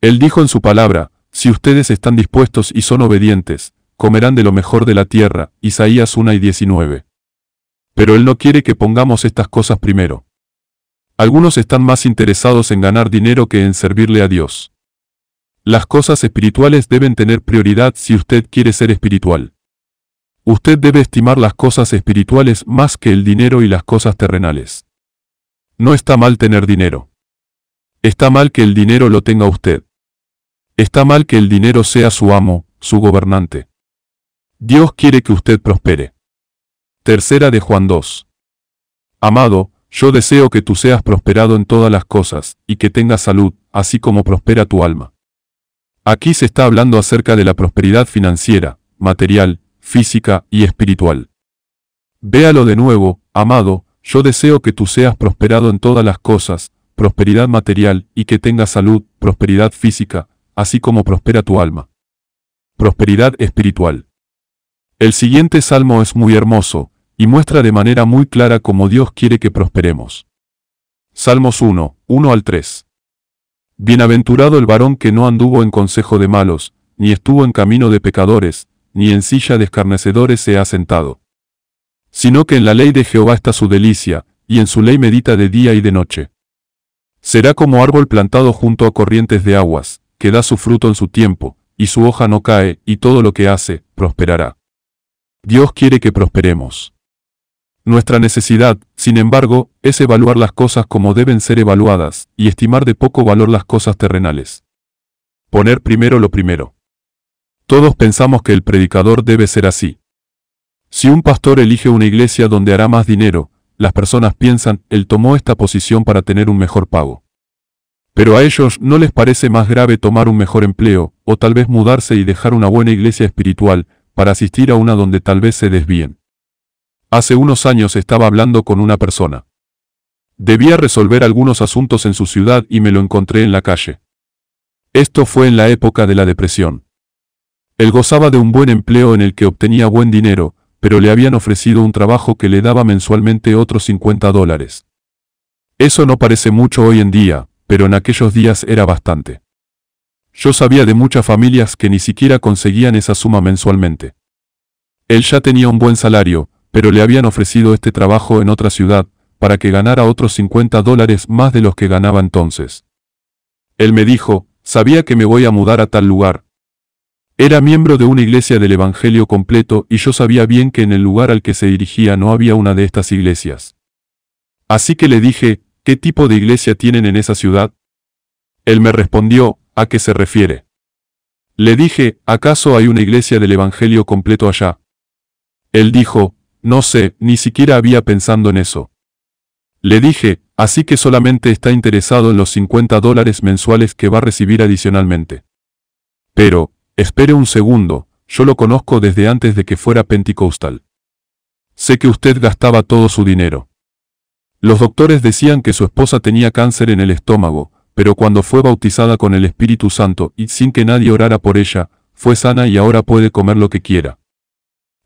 Él dijo en su palabra, si ustedes están dispuestos y son obedientes, comerán de lo mejor de la tierra, Isaías 1 y 19. Pero Él no quiere que pongamos estas cosas primero. Algunos están más interesados en ganar dinero que en servirle a Dios. Las cosas espirituales deben tener prioridad si usted quiere ser espiritual. Usted debe estimar las cosas espirituales más que el dinero y las cosas terrenales. No está mal tener dinero. Está mal que el dinero lo tenga usted. Está mal que el dinero sea su amo, su gobernante. Dios quiere que usted prospere. Tercera de Juan 2. Amado, yo deseo que tú seas prosperado en todas las cosas, y que tengas salud, así como prospera tu alma. Aquí se está hablando acerca de la prosperidad financiera, material, física y espiritual. Véalo de nuevo, amado, yo deseo que tú seas prosperado en todas las cosas, prosperidad material y que tengas salud, prosperidad física, así como prospera tu alma. Prosperidad espiritual. El siguiente salmo es muy hermoso, y muestra de manera muy clara cómo Dios quiere que prosperemos. Salmos 1, 1 al 3. Bienaventurado el varón que no anduvo en consejo de malos, ni estuvo en camino de pecadores, ni en silla de escarnecedores se ha sentado. Sino que en la ley de Jehová está su delicia, y en su ley medita de día y de noche. Será como árbol plantado junto a corrientes de aguas, que da su fruto en su tiempo, y su hoja no cae, y todo lo que hace, prosperará. Dios quiere que prosperemos. Nuestra necesidad, sin embargo, es evaluar las cosas como deben ser evaluadas, y estimar de poco valor las cosas terrenales. Poner primero lo primero. Todos pensamos que el predicador debe ser así. Si un pastor elige una iglesia donde hará más dinero, las personas piensan, él tomó esta posición para tener un mejor pago. Pero a ellos no les parece más grave tomar un mejor empleo, o tal vez mudarse y dejar una buena iglesia espiritual, para asistir a una donde tal vez se desvíen. Hace unos años estaba hablando con una persona. Debía resolver algunos asuntos en su ciudad y me lo encontré en la calle. Esto fue en la época de la depresión. Él gozaba de un buen empleo en el que obtenía buen dinero, pero le habían ofrecido un trabajo que le daba mensualmente otros 50 dólares. Eso no parece mucho hoy en día, pero en aquellos días era bastante. Yo sabía de muchas familias que ni siquiera conseguían esa suma mensualmente. Él ya tenía un buen salario, pero le habían ofrecido este trabajo en otra ciudad, para que ganara otros 50 dólares más de los que ganaba entonces. Él me dijo, sabía que me voy a mudar a tal lugar. Era miembro de una iglesia del Evangelio completo y yo sabía bien que en el lugar al que se dirigía no había una de estas iglesias. Así que le dije, ¿qué tipo de iglesia tienen en esa ciudad? Él me respondió, ¿a qué se refiere? Le dije, ¿acaso hay una iglesia del Evangelio completo allá? Él dijo, no sé, ni siquiera había pensando en eso. Le dije, así que solamente está interesado en los 50 dólares mensuales que va a recibir adicionalmente. Pero, espere un segundo, yo lo conozco desde antes de que fuera Pentecostal. Sé que usted gastaba todo su dinero. Los doctores decían que su esposa tenía cáncer en el estómago, pero cuando fue bautizada con el Espíritu Santo y sin que nadie orara por ella, fue sana y ahora puede comer lo que quiera.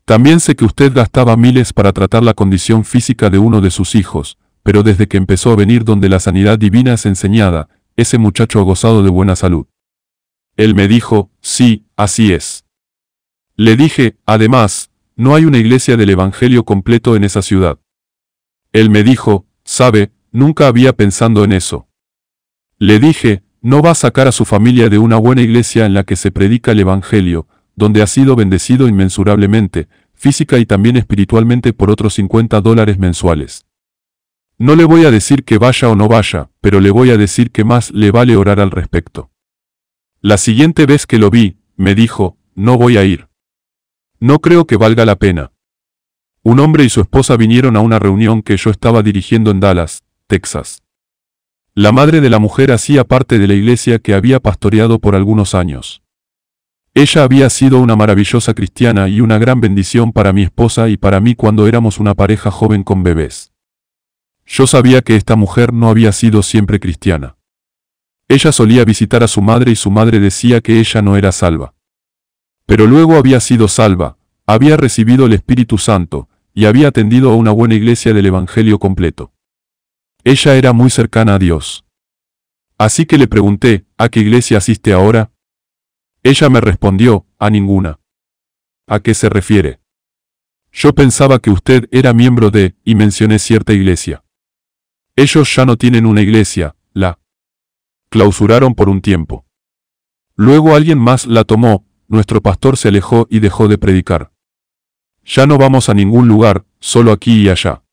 También sé que usted gastaba miles para tratar la condición física de uno de sus hijos, pero desde que empezó a venir donde la sanidad divina es enseñada, ese muchacho ha gozado de buena salud. Él me dijo, sí, así es. Le dije, además, no hay una iglesia del Evangelio completo en esa ciudad. Él me dijo, sabe, nunca había pensando en eso. Le dije, no va a sacar a su familia de una buena iglesia en la que se predica el Evangelio, donde ha sido bendecido inmensurablemente, física y también espiritualmente por otros 50 dólares mensuales. No le voy a decir que vaya o no vaya, pero le voy a decir que más le vale orar al respecto. La siguiente vez que lo vi, me dijo, no voy a ir. No creo que valga la pena. Un hombre y su esposa vinieron a una reunión que yo estaba dirigiendo en Dallas, Texas. La madre de la mujer hacía parte de la iglesia que había pastoreado por algunos años. Ella había sido una maravillosa cristiana y una gran bendición para mi esposa y para mí cuando éramos una pareja joven con bebés. Yo sabía que esta mujer no había sido siempre cristiana. Ella solía visitar a su madre y su madre decía que ella no era salva. Pero luego había sido salva, había recibido el Espíritu Santo, y había atendido a una buena iglesia del Evangelio completo. Ella era muy cercana a Dios. Así que le pregunté, ¿a qué iglesia asiste ahora? Ella me respondió, a ninguna. ¿A qué se refiere? Yo pensaba que usted era miembro de, y mencioné cierta iglesia. Ellos ya no tienen una iglesia, la clausuraron por un tiempo. Luego alguien más la tomó, nuestro pastor se alejó y dejó de predicar. Ya no vamos a ningún lugar, solo aquí y allá.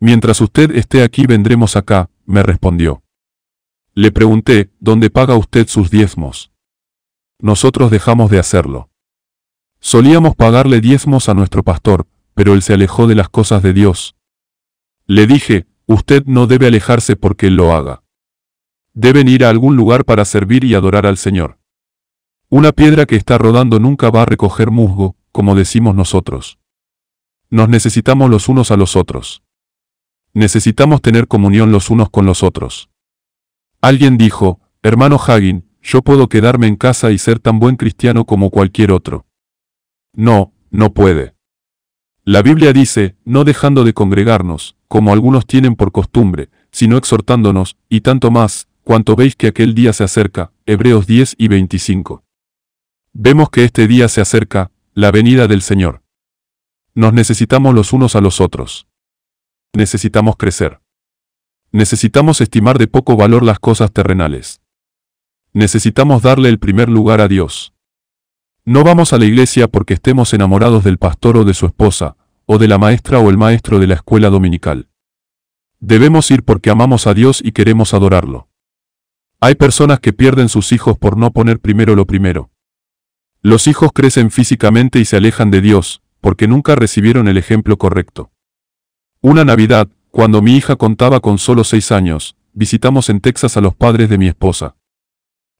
Mientras usted esté aquí vendremos acá, me respondió. Le pregunté, ¿dónde paga usted sus diezmos? nosotros dejamos de hacerlo. Solíamos pagarle diezmos a nuestro pastor, pero él se alejó de las cosas de Dios. Le dije, usted no debe alejarse porque él lo haga. Deben ir a algún lugar para servir y adorar al Señor. Una piedra que está rodando nunca va a recoger musgo, como decimos nosotros. Nos necesitamos los unos a los otros. Necesitamos tener comunión los unos con los otros. Alguien dijo, hermano Hagin, yo puedo quedarme en casa y ser tan buen cristiano como cualquier otro. No, no puede. La Biblia dice, no dejando de congregarnos, como algunos tienen por costumbre, sino exhortándonos, y tanto más, cuanto veis que aquel día se acerca, Hebreos 10 y 25. Vemos que este día se acerca, la venida del Señor. Nos necesitamos los unos a los otros. Necesitamos crecer. Necesitamos estimar de poco valor las cosas terrenales necesitamos darle el primer lugar a Dios. No vamos a la iglesia porque estemos enamorados del pastor o de su esposa, o de la maestra o el maestro de la escuela dominical. Debemos ir porque amamos a Dios y queremos adorarlo. Hay personas que pierden sus hijos por no poner primero lo primero. Los hijos crecen físicamente y se alejan de Dios, porque nunca recibieron el ejemplo correcto. Una Navidad, cuando mi hija contaba con solo seis años, visitamos en Texas a los padres de mi esposa.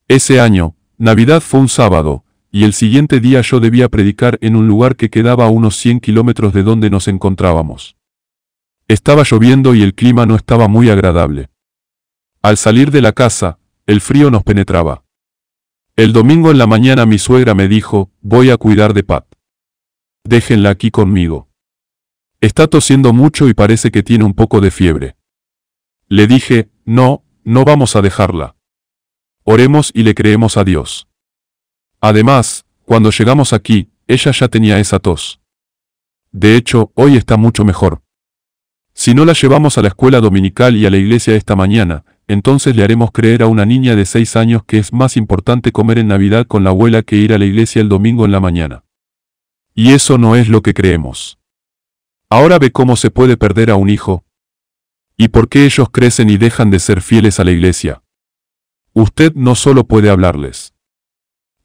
Ese año, Navidad fue un sábado, y el siguiente día yo debía predicar en un lugar que quedaba a unos 100 kilómetros de donde nos encontrábamos. Estaba lloviendo y el clima no estaba muy agradable. Al salir de la casa, el frío nos penetraba. El domingo en la mañana mi suegra me dijo, voy a cuidar de Pat. Déjenla aquí conmigo. Está tosiendo mucho y parece que tiene un poco de fiebre. Le dije, no, no vamos a dejarla. Oremos y le creemos a Dios. Además, cuando llegamos aquí, ella ya tenía esa tos. De hecho, hoy está mucho mejor. Si no la llevamos a la escuela dominical y a la iglesia esta mañana, entonces le haremos creer a una niña de seis años que es más importante comer en Navidad con la abuela que ir a la iglesia el domingo en la mañana. Y eso no es lo que creemos. Ahora ve cómo se puede perder a un hijo. ¿Y por qué ellos crecen y dejan de ser fieles a la iglesia? Usted no solo puede hablarles.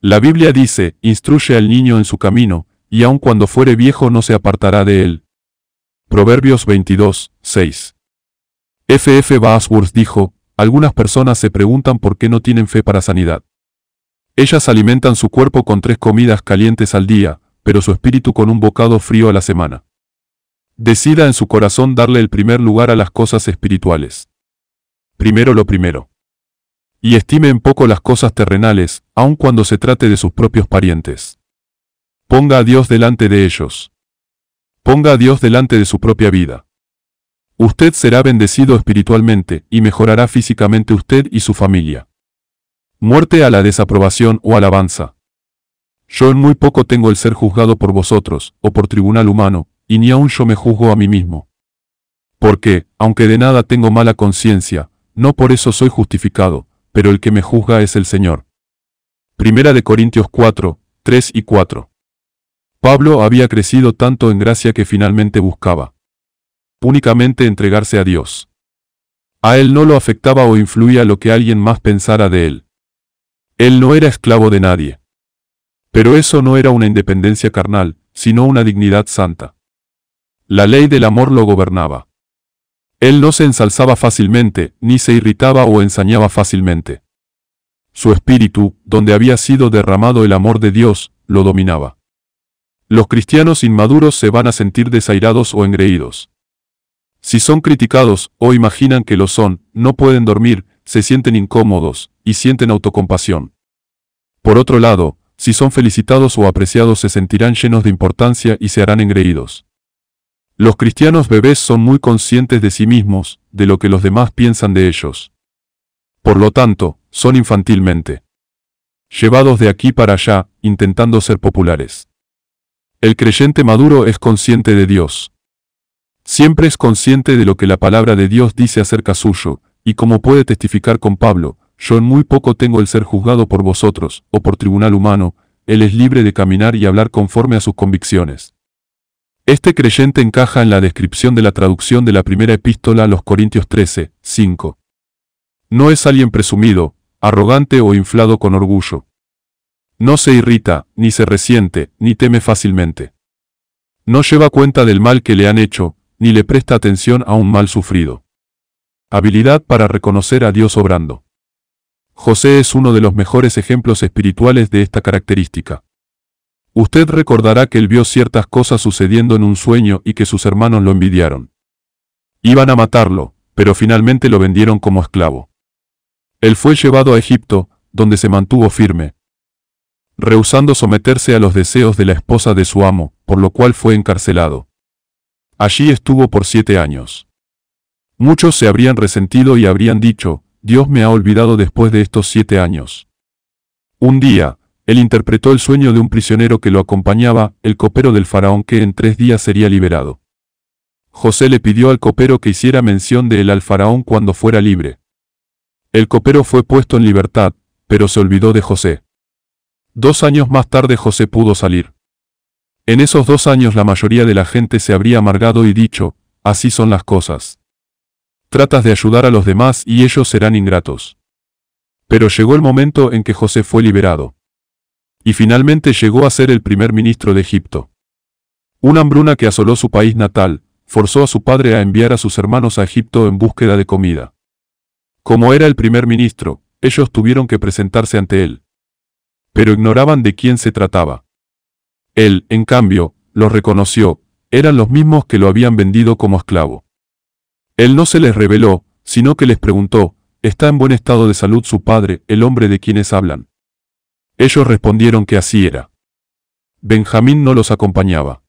La Biblia dice, instruye al niño en su camino, y aun cuando fuere viejo no se apartará de él. Proverbios 22, 6. F.F. Basworth dijo, algunas personas se preguntan por qué no tienen fe para sanidad. Ellas alimentan su cuerpo con tres comidas calientes al día, pero su espíritu con un bocado frío a la semana. Decida en su corazón darle el primer lugar a las cosas espirituales. Primero lo primero y estimen poco las cosas terrenales, aun cuando se trate de sus propios parientes. Ponga a Dios delante de ellos. Ponga a Dios delante de su propia vida. Usted será bendecido espiritualmente y mejorará físicamente usted y su familia. Muerte a la desaprobación o alabanza. Yo en muy poco tengo el ser juzgado por vosotros, o por tribunal humano, y ni aun yo me juzgo a mí mismo. Porque, aunque de nada tengo mala conciencia, no por eso soy justificado, pero el que me juzga es el Señor. Primera de Corintios 4, 3 y 4. Pablo había crecido tanto en gracia que finalmente buscaba únicamente entregarse a Dios. A él no lo afectaba o influía lo que alguien más pensara de él. Él no era esclavo de nadie. Pero eso no era una independencia carnal, sino una dignidad santa. La ley del amor lo gobernaba. Él no se ensalzaba fácilmente, ni se irritaba o ensañaba fácilmente. Su espíritu, donde había sido derramado el amor de Dios, lo dominaba. Los cristianos inmaduros se van a sentir desairados o engreídos. Si son criticados, o imaginan que lo son, no pueden dormir, se sienten incómodos, y sienten autocompasión. Por otro lado, si son felicitados o apreciados se sentirán llenos de importancia y se harán engreídos. Los cristianos bebés son muy conscientes de sí mismos, de lo que los demás piensan de ellos. Por lo tanto, son infantilmente llevados de aquí para allá, intentando ser populares. El creyente maduro es consciente de Dios. Siempre es consciente de lo que la palabra de Dios dice acerca suyo, y como puede testificar con Pablo, yo en muy poco tengo el ser juzgado por vosotros, o por tribunal humano, él es libre de caminar y hablar conforme a sus convicciones. Este creyente encaja en la descripción de la traducción de la primera epístola a los Corintios 13, 5. No es alguien presumido, arrogante o inflado con orgullo. No se irrita, ni se resiente, ni teme fácilmente. No lleva cuenta del mal que le han hecho, ni le presta atención a un mal sufrido. Habilidad para reconocer a Dios obrando. José es uno de los mejores ejemplos espirituales de esta característica. Usted recordará que él vio ciertas cosas sucediendo en un sueño y que sus hermanos lo envidiaron. Iban a matarlo, pero finalmente lo vendieron como esclavo. Él fue llevado a Egipto, donde se mantuvo firme, rehusando someterse a los deseos de la esposa de su amo, por lo cual fue encarcelado. Allí estuvo por siete años. Muchos se habrían resentido y habrían dicho, Dios me ha olvidado después de estos siete años. Un día, él interpretó el sueño de un prisionero que lo acompañaba, el copero del faraón que en tres días sería liberado. José le pidió al copero que hiciera mención de él al faraón cuando fuera libre. El copero fue puesto en libertad, pero se olvidó de José. Dos años más tarde José pudo salir. En esos dos años la mayoría de la gente se habría amargado y dicho, así son las cosas. Tratas de ayudar a los demás y ellos serán ingratos. Pero llegó el momento en que José fue liberado y finalmente llegó a ser el primer ministro de Egipto. Una hambruna que asoló su país natal, forzó a su padre a enviar a sus hermanos a Egipto en búsqueda de comida. Como era el primer ministro, ellos tuvieron que presentarse ante él. Pero ignoraban de quién se trataba. Él, en cambio, los reconoció, eran los mismos que lo habían vendido como esclavo. Él no se les reveló, sino que les preguntó, ¿está en buen estado de salud su padre, el hombre de quienes hablan? Ellos respondieron que así era. Benjamín no los acompañaba.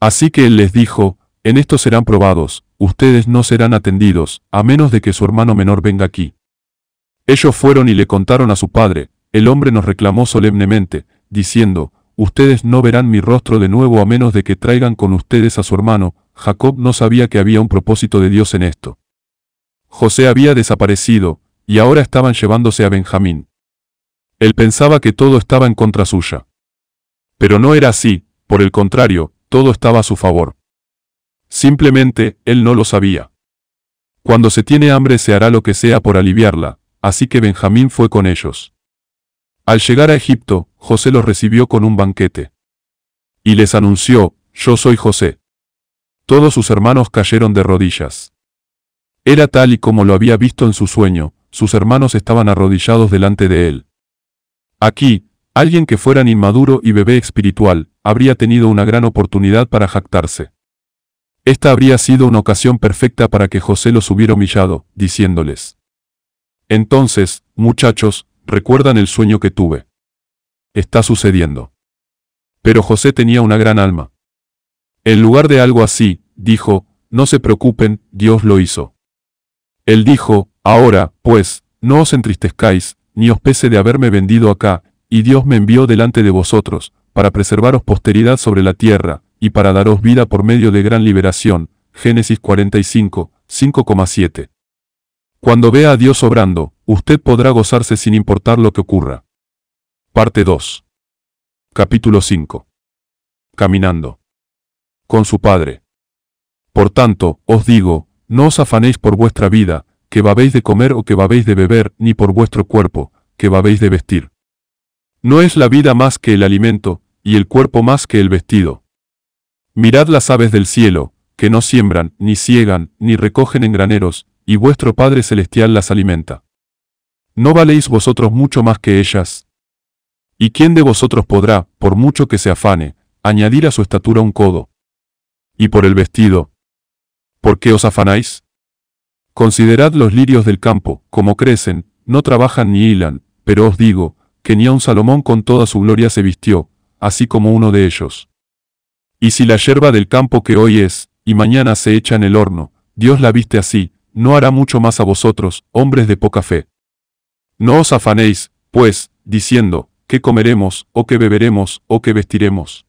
Así que él les dijo, en esto serán probados, ustedes no serán atendidos, a menos de que su hermano menor venga aquí. Ellos fueron y le contaron a su padre, el hombre nos reclamó solemnemente, diciendo, ustedes no verán mi rostro de nuevo a menos de que traigan con ustedes a su hermano, Jacob no sabía que había un propósito de Dios en esto. José había desaparecido, y ahora estaban llevándose a Benjamín. Él pensaba que todo estaba en contra suya. Pero no era así, por el contrario, todo estaba a su favor. Simplemente, él no lo sabía. Cuando se tiene hambre se hará lo que sea por aliviarla, así que Benjamín fue con ellos. Al llegar a Egipto, José los recibió con un banquete. Y les anunció, yo soy José. Todos sus hermanos cayeron de rodillas. Era tal y como lo había visto en su sueño, sus hermanos estaban arrodillados delante de él. Aquí, alguien que fuera inmaduro y bebé espiritual, habría tenido una gran oportunidad para jactarse. Esta habría sido una ocasión perfecta para que José los hubiera humillado, diciéndoles. Entonces, muchachos, recuerdan el sueño que tuve. Está sucediendo. Pero José tenía una gran alma. En lugar de algo así, dijo, no se preocupen, Dios lo hizo. Él dijo, ahora, pues, no os entristezcáis, ni os pese de haberme vendido acá, y Dios me envió delante de vosotros, para preservaros posteridad sobre la tierra, y para daros vida por medio de gran liberación. Génesis 45, 5,7. Cuando vea a Dios obrando, usted podrá gozarse sin importar lo que ocurra. Parte 2. Capítulo 5. Caminando. Con su Padre. Por tanto, os digo, no os afanéis por vuestra vida, que babéis de comer o que babéis de beber, ni por vuestro cuerpo, que babéis de vestir. No es la vida más que el alimento, y el cuerpo más que el vestido. Mirad las aves del cielo, que no siembran, ni ciegan, ni recogen en graneros, y vuestro Padre Celestial las alimenta. ¿No valéis vosotros mucho más que ellas? ¿Y quién de vosotros podrá, por mucho que se afane, añadir a su estatura un codo? ¿Y por el vestido? ¿Por qué os afanáis? Considerad los lirios del campo, como crecen, no trabajan ni hilan, pero os digo, que ni aun Salomón con toda su gloria se vistió, así como uno de ellos. Y si la yerba del campo que hoy es, y mañana se echa en el horno, Dios la viste así, no hará mucho más a vosotros, hombres de poca fe. No os afanéis, pues, diciendo, ¿qué comeremos, o qué beberemos, o qué vestiremos?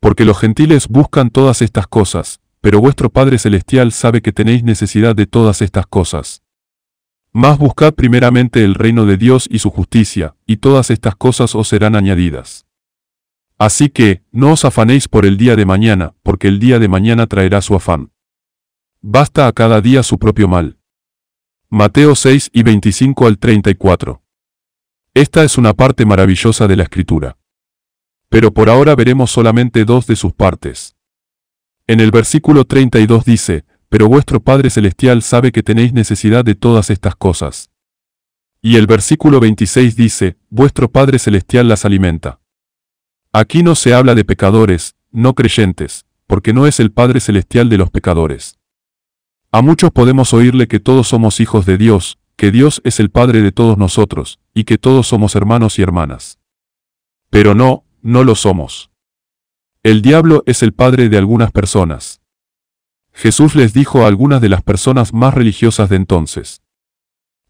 Porque los gentiles buscan todas estas cosas, pero vuestro Padre Celestial sabe que tenéis necesidad de todas estas cosas. Mas buscad primeramente el reino de Dios y su justicia, y todas estas cosas os serán añadidas. Así que, no os afanéis por el día de mañana, porque el día de mañana traerá su afán. Basta a cada día su propio mal. Mateo 6 y 25 al 34. Esta es una parte maravillosa de la escritura. Pero por ahora veremos solamente dos de sus partes. En el versículo 32 dice, pero vuestro Padre Celestial sabe que tenéis necesidad de todas estas cosas. Y el versículo 26 dice, vuestro Padre Celestial las alimenta. Aquí no se habla de pecadores, no creyentes, porque no es el Padre Celestial de los pecadores. A muchos podemos oírle que todos somos hijos de Dios, que Dios es el Padre de todos nosotros, y que todos somos hermanos y hermanas. Pero no, no lo somos. El diablo es el padre de algunas personas. Jesús les dijo a algunas de las personas más religiosas de entonces.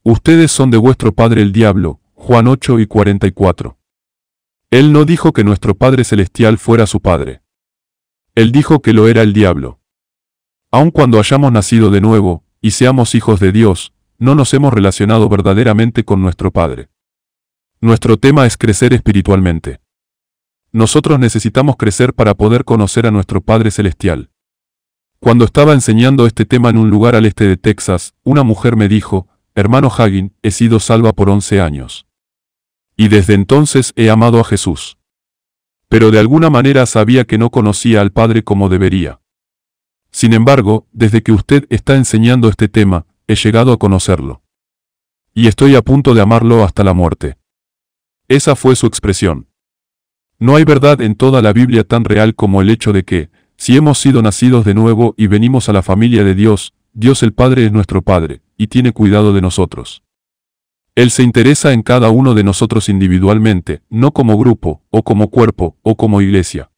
Ustedes son de vuestro padre el diablo, Juan 8 y 44. Él no dijo que nuestro Padre Celestial fuera su Padre. Él dijo que lo era el diablo. Aun cuando hayamos nacido de nuevo, y seamos hijos de Dios, no nos hemos relacionado verdaderamente con nuestro Padre. Nuestro tema es crecer espiritualmente nosotros necesitamos crecer para poder conocer a nuestro Padre Celestial. Cuando estaba enseñando este tema en un lugar al este de Texas, una mujer me dijo, Hermano Hagin, he sido salva por 11 años. Y desde entonces he amado a Jesús. Pero de alguna manera sabía que no conocía al Padre como debería. Sin embargo, desde que usted está enseñando este tema, he llegado a conocerlo. Y estoy a punto de amarlo hasta la muerte. Esa fue su expresión. No hay verdad en toda la Biblia tan real como el hecho de que, si hemos sido nacidos de nuevo y venimos a la familia de Dios, Dios el Padre es nuestro Padre, y tiene cuidado de nosotros. Él se interesa en cada uno de nosotros individualmente, no como grupo, o como cuerpo, o como iglesia.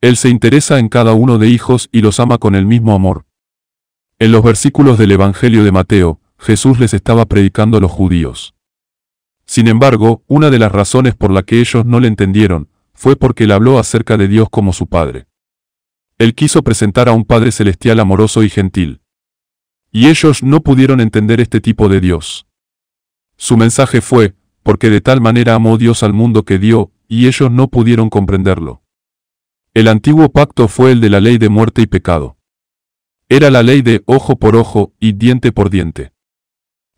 Él se interesa en cada uno de hijos y los ama con el mismo amor. En los versículos del Evangelio de Mateo, Jesús les estaba predicando a los judíos. Sin embargo, una de las razones por la que ellos no le entendieron, fue porque él habló acerca de Dios como su Padre. Él quiso presentar a un Padre celestial amoroso y gentil. Y ellos no pudieron entender este tipo de Dios. Su mensaje fue, porque de tal manera amó Dios al mundo que dio, y ellos no pudieron comprenderlo. El antiguo pacto fue el de la ley de muerte y pecado. Era la ley de ojo por ojo y diente por diente.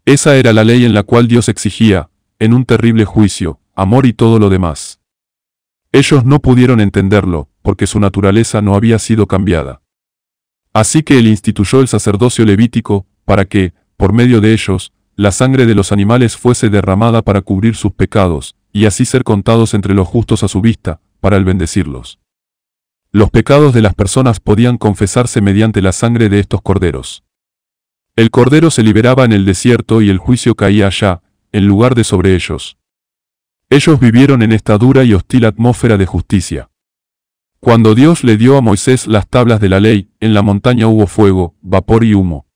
Esa era la ley en la cual Dios exigía, en un terrible juicio, amor y todo lo demás. Ellos no pudieron entenderlo, porque su naturaleza no había sido cambiada. Así que él instituyó el sacerdocio levítico, para que, por medio de ellos, la sangre de los animales fuese derramada para cubrir sus pecados, y así ser contados entre los justos a su vista, para el bendecirlos. Los pecados de las personas podían confesarse mediante la sangre de estos corderos. El cordero se liberaba en el desierto y el juicio caía allá, en lugar de sobre ellos. Ellos vivieron en esta dura y hostil atmósfera de justicia. Cuando Dios le dio a Moisés las tablas de la ley, en la montaña hubo fuego, vapor y humo.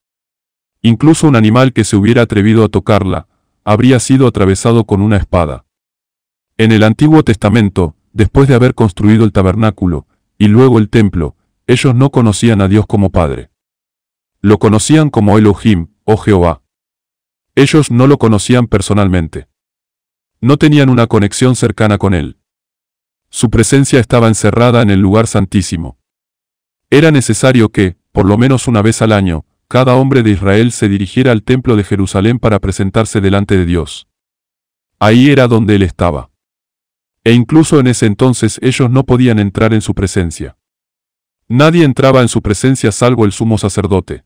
Incluso un animal que se hubiera atrevido a tocarla, habría sido atravesado con una espada. En el Antiguo Testamento, después de haber construido el tabernáculo, y luego el templo, ellos no conocían a Dios como Padre. Lo conocían como Elohim, o oh Jehová. Ellos no lo conocían personalmente. No tenían una conexión cercana con él. Su presencia estaba encerrada en el lugar santísimo. Era necesario que, por lo menos una vez al año, cada hombre de Israel se dirigiera al templo de Jerusalén para presentarse delante de Dios. Ahí era donde él estaba. E incluso en ese entonces ellos no podían entrar en su presencia. Nadie entraba en su presencia salvo el sumo sacerdote.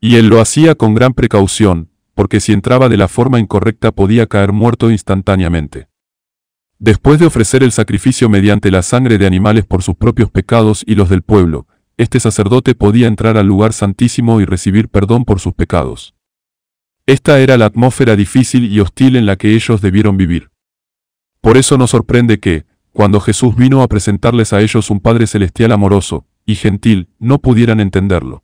Y él lo hacía con gran precaución, porque si entraba de la forma incorrecta podía caer muerto instantáneamente. Después de ofrecer el sacrificio mediante la sangre de animales por sus propios pecados y los del pueblo, este sacerdote podía entrar al lugar santísimo y recibir perdón por sus pecados. Esta era la atmósfera difícil y hostil en la que ellos debieron vivir. Por eso no sorprende que, cuando Jesús vino a presentarles a ellos un Padre Celestial amoroso y gentil, no pudieran entenderlo.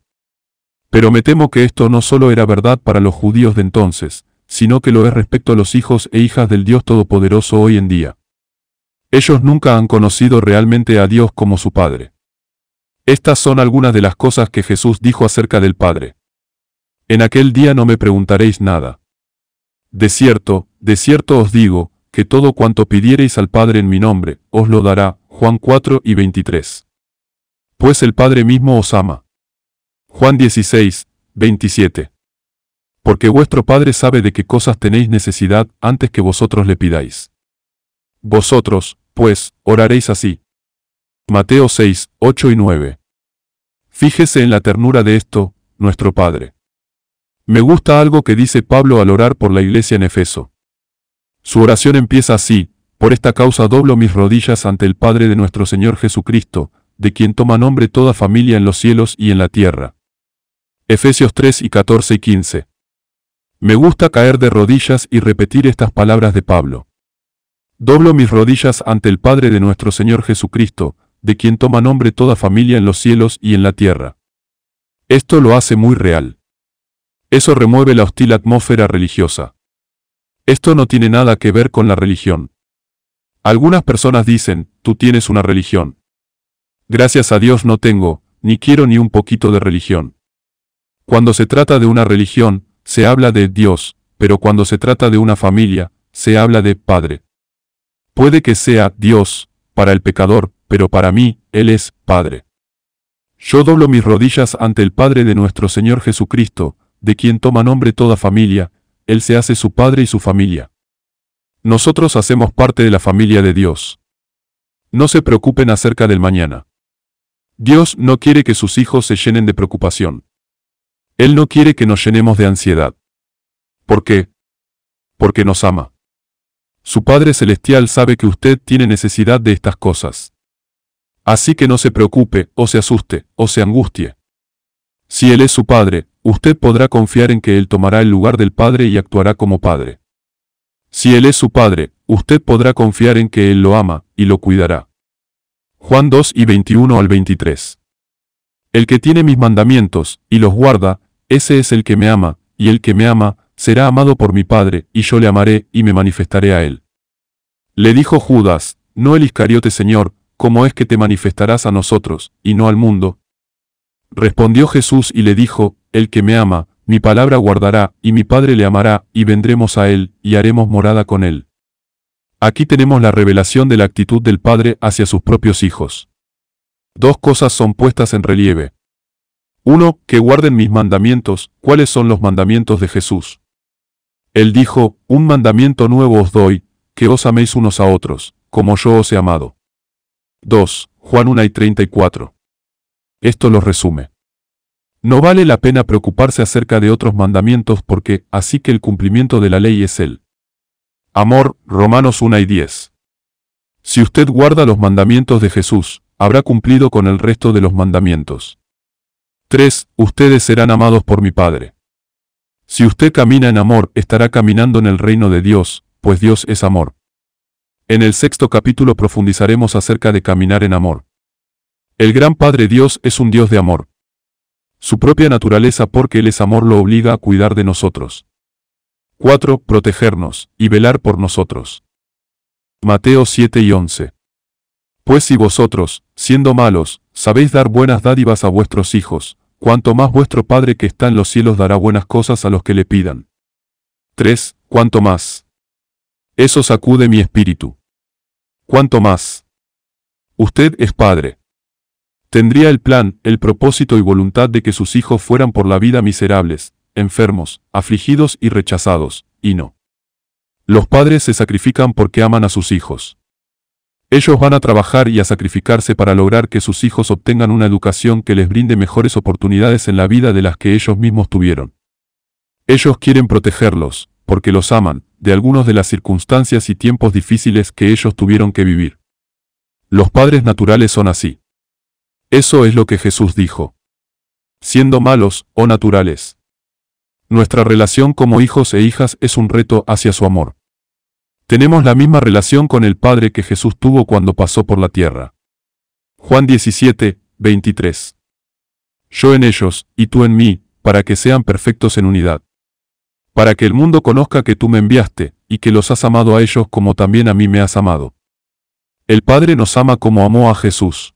Pero me temo que esto no solo era verdad para los judíos de entonces, sino que lo es respecto a los hijos e hijas del Dios Todopoderoso hoy en día. Ellos nunca han conocido realmente a Dios como su Padre. Estas son algunas de las cosas que Jesús dijo acerca del Padre. En aquel día no me preguntaréis nada. De cierto, de cierto os digo, que todo cuanto pidiereis al Padre en mi nombre, os lo dará. Juan 4 y 23. Pues el Padre mismo os ama. Juan 16, 27. Porque vuestro Padre sabe de qué cosas tenéis necesidad antes que vosotros le pidáis. Vosotros, pues, oraréis así. Mateo 6, 8 y 9. Fíjese en la ternura de esto, nuestro Padre. Me gusta algo que dice Pablo al orar por la iglesia en Efeso. Su oración empieza así, por esta causa doblo mis rodillas ante el Padre de nuestro Señor Jesucristo, de quien toma nombre toda familia en los cielos y en la tierra. Efesios 3 y 14 y 15. Me gusta caer de rodillas y repetir estas palabras de Pablo. Doblo mis rodillas ante el Padre de nuestro Señor Jesucristo, de quien toma nombre toda familia en los cielos y en la tierra. Esto lo hace muy real. Eso remueve la hostil atmósfera religiosa. Esto no tiene nada que ver con la religión. Algunas personas dicen, tú tienes una religión. Gracias a Dios no tengo, ni quiero ni un poquito de religión. Cuando se trata de una religión, se habla de Dios, pero cuando se trata de una familia, se habla de Padre. Puede que sea Dios, para el pecador, pero para mí, Él es Padre. Yo doblo mis rodillas ante el Padre de nuestro Señor Jesucristo, de quien toma nombre toda familia, Él se hace su Padre y su familia. Nosotros hacemos parte de la familia de Dios. No se preocupen acerca del mañana. Dios no quiere que sus hijos se llenen de preocupación. Él no quiere que nos llenemos de ansiedad. ¿Por qué? Porque nos ama. Su Padre Celestial sabe que usted tiene necesidad de estas cosas. Así que no se preocupe, o se asuste, o se angustie. Si Él es su Padre, usted podrá confiar en que Él tomará el lugar del Padre y actuará como Padre. Si Él es su Padre, usted podrá confiar en que Él lo ama, y lo cuidará. Juan 2 y 21 al 23. El que tiene mis mandamientos, y los guarda, ese es el que me ama, y el que me ama, será amado por mi Padre, y yo le amaré, y me manifestaré a él. Le dijo Judas, no el Iscariote Señor, ¿cómo es que te manifestarás a nosotros, y no al mundo? Respondió Jesús y le dijo, El que me ama, mi palabra guardará, y mi Padre le amará, y vendremos a él, y haremos morada con él. Aquí tenemos la revelación de la actitud del Padre hacia sus propios hijos. Dos cosas son puestas en relieve. 1. Que guarden mis mandamientos. ¿Cuáles son los mandamientos de Jesús? Él dijo, Un mandamiento nuevo os doy, que os améis unos a otros, como yo os he amado. 2. Juan 1 y 34. Esto lo resume. No vale la pena preocuparse acerca de otros mandamientos porque, así que el cumplimiento de la ley es él. Amor, Romanos 1 y 10. Si usted guarda los mandamientos de Jesús, habrá cumplido con el resto de los mandamientos. 3. Ustedes serán amados por mi Padre. Si usted camina en amor, estará caminando en el reino de Dios, pues Dios es amor. En el sexto capítulo profundizaremos acerca de caminar en amor. El gran Padre Dios es un Dios de amor. Su propia naturaleza porque Él es amor lo obliga a cuidar de nosotros. 4. Protegernos, y velar por nosotros. Mateo 7 y 11. Pues si vosotros, siendo malos, sabéis dar buenas dádivas a vuestros hijos, cuanto más vuestro Padre que está en los cielos dará buenas cosas a los que le pidan. 3. Cuanto más. Eso sacude mi espíritu. Cuanto más. Usted es Padre. Tendría el plan, el propósito y voluntad de que sus hijos fueran por la vida miserables, enfermos, afligidos y rechazados, y no. Los padres se sacrifican porque aman a sus hijos. Ellos van a trabajar y a sacrificarse para lograr que sus hijos obtengan una educación que les brinde mejores oportunidades en la vida de las que ellos mismos tuvieron. Ellos quieren protegerlos, porque los aman, de algunas de las circunstancias y tiempos difíciles que ellos tuvieron que vivir. Los padres naturales son así. Eso es lo que Jesús dijo. Siendo malos o oh naturales. Nuestra relación como hijos e hijas es un reto hacia su amor. Tenemos la misma relación con el Padre que Jesús tuvo cuando pasó por la tierra. Juan 17, 23. Yo en ellos, y tú en mí, para que sean perfectos en unidad. Para que el mundo conozca que tú me enviaste, y que los has amado a ellos como también a mí me has amado. El Padre nos ama como amó a Jesús.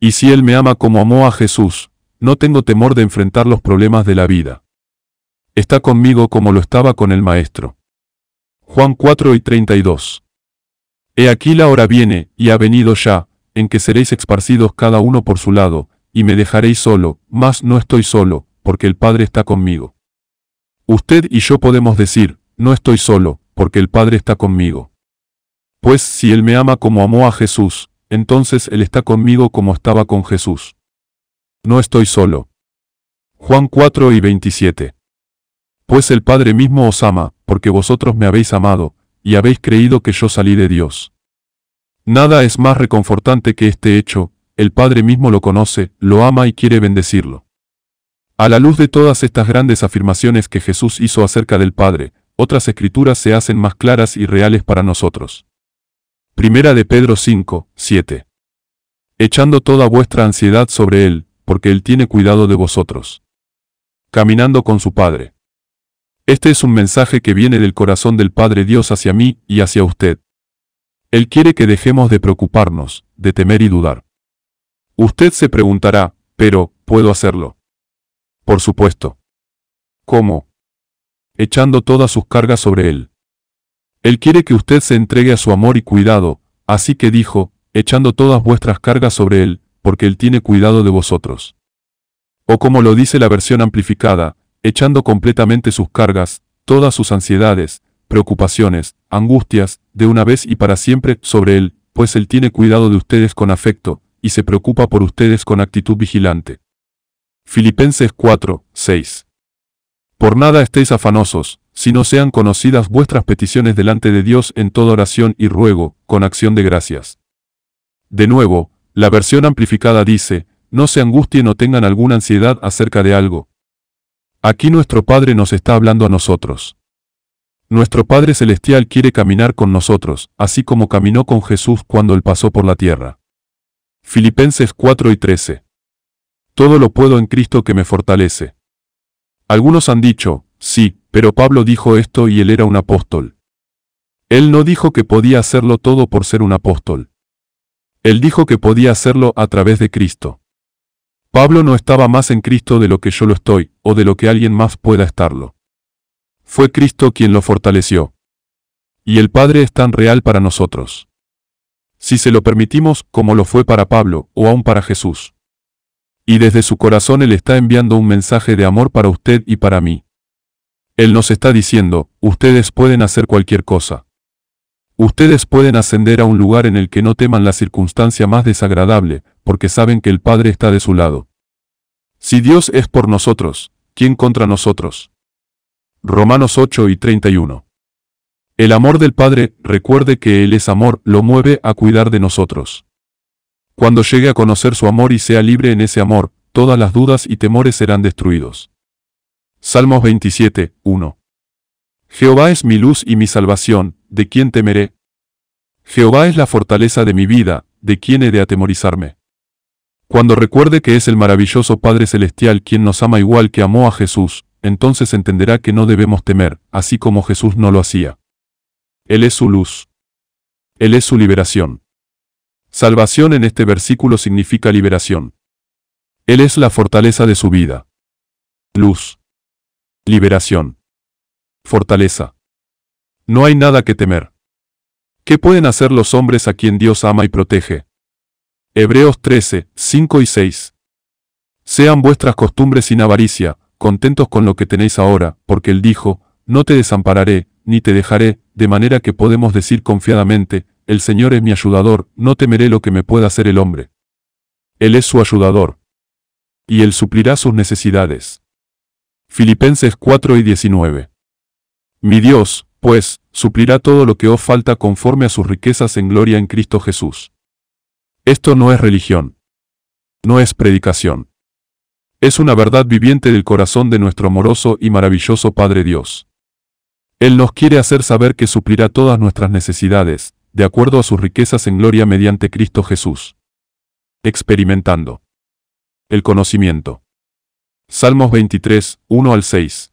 Y si Él me ama como amó a Jesús, no tengo temor de enfrentar los problemas de la vida. Está conmigo como lo estaba con el Maestro. Juan 4 y 32. He aquí la hora viene, y ha venido ya, en que seréis esparcidos cada uno por su lado, y me dejaréis solo, mas no estoy solo, porque el Padre está conmigo. Usted y yo podemos decir, no estoy solo, porque el Padre está conmigo. Pues si Él me ama como amó a Jesús, entonces Él está conmigo como estaba con Jesús. No estoy solo. Juan 4 y 27. Pues el Padre mismo os ama, porque vosotros me habéis amado, y habéis creído que yo salí de Dios. Nada es más reconfortante que este hecho, el Padre mismo lo conoce, lo ama y quiere bendecirlo. A la luz de todas estas grandes afirmaciones que Jesús hizo acerca del Padre, otras escrituras se hacen más claras y reales para nosotros. Primera de Pedro 5, 7. Echando toda vuestra ansiedad sobre Él, porque Él tiene cuidado de vosotros. Caminando con su Padre. Este es un mensaje que viene del corazón del Padre Dios hacia mí y hacia usted. Él quiere que dejemos de preocuparnos, de temer y dudar. Usted se preguntará, pero, ¿puedo hacerlo? Por supuesto. ¿Cómo? Echando todas sus cargas sobre Él. Él quiere que usted se entregue a su amor y cuidado, así que dijo, echando todas vuestras cargas sobre Él, porque Él tiene cuidado de vosotros. O como lo dice la versión amplificada, echando completamente sus cargas, todas sus ansiedades, preocupaciones, angustias, de una vez y para siempre, sobre Él, pues Él tiene cuidado de ustedes con afecto, y se preocupa por ustedes con actitud vigilante. Filipenses 4, 6. Por nada estéis afanosos, si no sean conocidas vuestras peticiones delante de Dios en toda oración y ruego, con acción de gracias. De nuevo, la versión amplificada dice, no se angustien o tengan alguna ansiedad acerca de algo, Aquí nuestro Padre nos está hablando a nosotros. Nuestro Padre Celestial quiere caminar con nosotros, así como caminó con Jesús cuando Él pasó por la tierra. Filipenses 4 y 13. Todo lo puedo en Cristo que me fortalece. Algunos han dicho, sí, pero Pablo dijo esto y él era un apóstol. Él no dijo que podía hacerlo todo por ser un apóstol. Él dijo que podía hacerlo a través de Cristo. Pablo no estaba más en Cristo de lo que yo lo estoy, o de lo que alguien más pueda estarlo. Fue Cristo quien lo fortaleció. Y el Padre es tan real para nosotros. Si se lo permitimos, como lo fue para Pablo, o aún para Jesús. Y desde su corazón Él está enviando un mensaje de amor para usted y para mí. Él nos está diciendo, ustedes pueden hacer cualquier cosa. Ustedes pueden ascender a un lugar en el que no teman la circunstancia más desagradable, porque saben que el Padre está de su lado. Si Dios es por nosotros, ¿quién contra nosotros? Romanos 8 y 31. El amor del Padre, recuerde que Él es amor, lo mueve a cuidar de nosotros. Cuando llegue a conocer su amor y sea libre en ese amor, todas las dudas y temores serán destruidos. Salmos 27, 1. Jehová es mi luz y mi salvación, ¿de quién temeré? Jehová es la fortaleza de mi vida, ¿de quién he de atemorizarme? Cuando recuerde que es el maravilloso Padre Celestial quien nos ama igual que amó a Jesús, entonces entenderá que no debemos temer, así como Jesús no lo hacía. Él es su luz. Él es su liberación. Salvación en este versículo significa liberación. Él es la fortaleza de su vida. Luz. Liberación fortaleza. No hay nada que temer. ¿Qué pueden hacer los hombres a quien Dios ama y protege? Hebreos 13, 5 y 6. Sean vuestras costumbres sin avaricia, contentos con lo que tenéis ahora, porque Él dijo, no te desampararé, ni te dejaré, de manera que podemos decir confiadamente, el Señor es mi ayudador, no temeré lo que me pueda hacer el hombre. Él es su ayudador. Y Él suplirá sus necesidades. Filipenses 4 y 19. Mi Dios, pues, suplirá todo lo que os falta conforme a sus riquezas en gloria en Cristo Jesús. Esto no es religión. No es predicación. Es una verdad viviente del corazón de nuestro amoroso y maravilloso Padre Dios. Él nos quiere hacer saber que suplirá todas nuestras necesidades, de acuerdo a sus riquezas en gloria mediante Cristo Jesús. Experimentando. El conocimiento. Salmos 23, 1 al 6.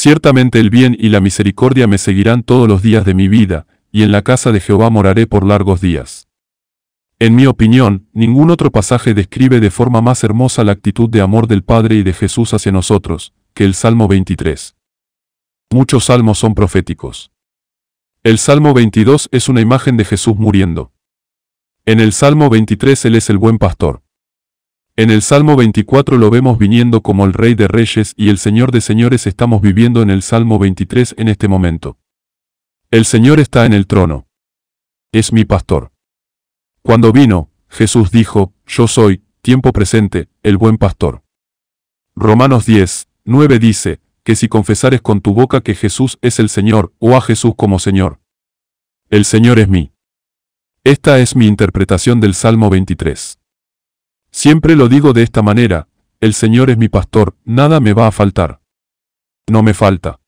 Ciertamente el bien y la misericordia me seguirán todos los días de mi vida, y en la casa de Jehová moraré por largos días. En mi opinión, ningún otro pasaje describe de forma más hermosa la actitud de amor del Padre y de Jesús hacia nosotros, que el Salmo 23. Muchos salmos son proféticos. El Salmo 22 es una imagen de Jesús muriendo. En el Salmo 23 Él es el buen pastor. En el Salmo 24 lo vemos viniendo como el Rey de Reyes y el Señor de Señores estamos viviendo en el Salmo 23 en este momento. El Señor está en el trono. Es mi pastor. Cuando vino, Jesús dijo, Yo soy, tiempo presente, el buen pastor. Romanos 10, 9 dice, que si confesares con tu boca que Jesús es el Señor, o a Jesús como Señor. El Señor es mí. Esta es mi interpretación del Salmo 23. Siempre lo digo de esta manera, el Señor es mi pastor, nada me va a faltar. No me falta.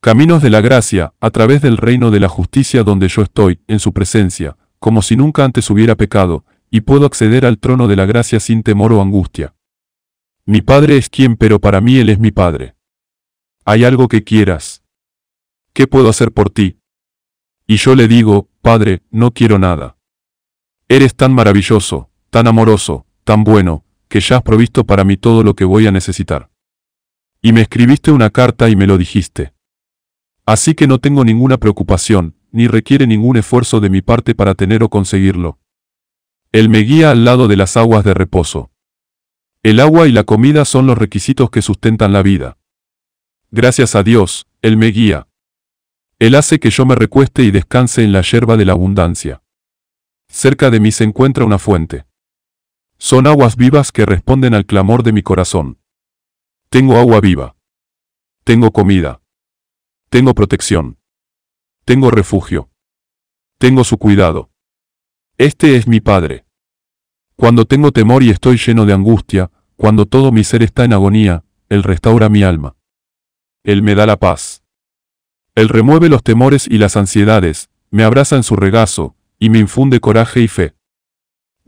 Caminos de la gracia, a través del reino de la justicia donde yo estoy, en su presencia, como si nunca antes hubiera pecado, y puedo acceder al trono de la gracia sin temor o angustia. Mi Padre es quien, pero para mí Él es mi Padre. Hay algo que quieras. ¿Qué puedo hacer por ti? Y yo le digo, Padre, no quiero nada. Eres tan maravilloso, tan amoroso, tan bueno, que ya has provisto para mí todo lo que voy a necesitar. Y me escribiste una carta y me lo dijiste. Así que no tengo ninguna preocupación, ni requiere ningún esfuerzo de mi parte para tener o conseguirlo. Él me guía al lado de las aguas de reposo. El agua y la comida son los requisitos que sustentan la vida. Gracias a Dios, Él me guía. Él hace que yo me recueste y descanse en la yerba de la abundancia. Cerca de mí se encuentra una fuente. Son aguas vivas que responden al clamor de mi corazón. Tengo agua viva. Tengo comida. Tengo protección. Tengo refugio. Tengo su cuidado. Este es mi Padre. Cuando tengo temor y estoy lleno de angustia, cuando todo mi ser está en agonía, Él restaura mi alma. Él me da la paz. Él remueve los temores y las ansiedades, me abraza en su regazo, y me infunde coraje y fe.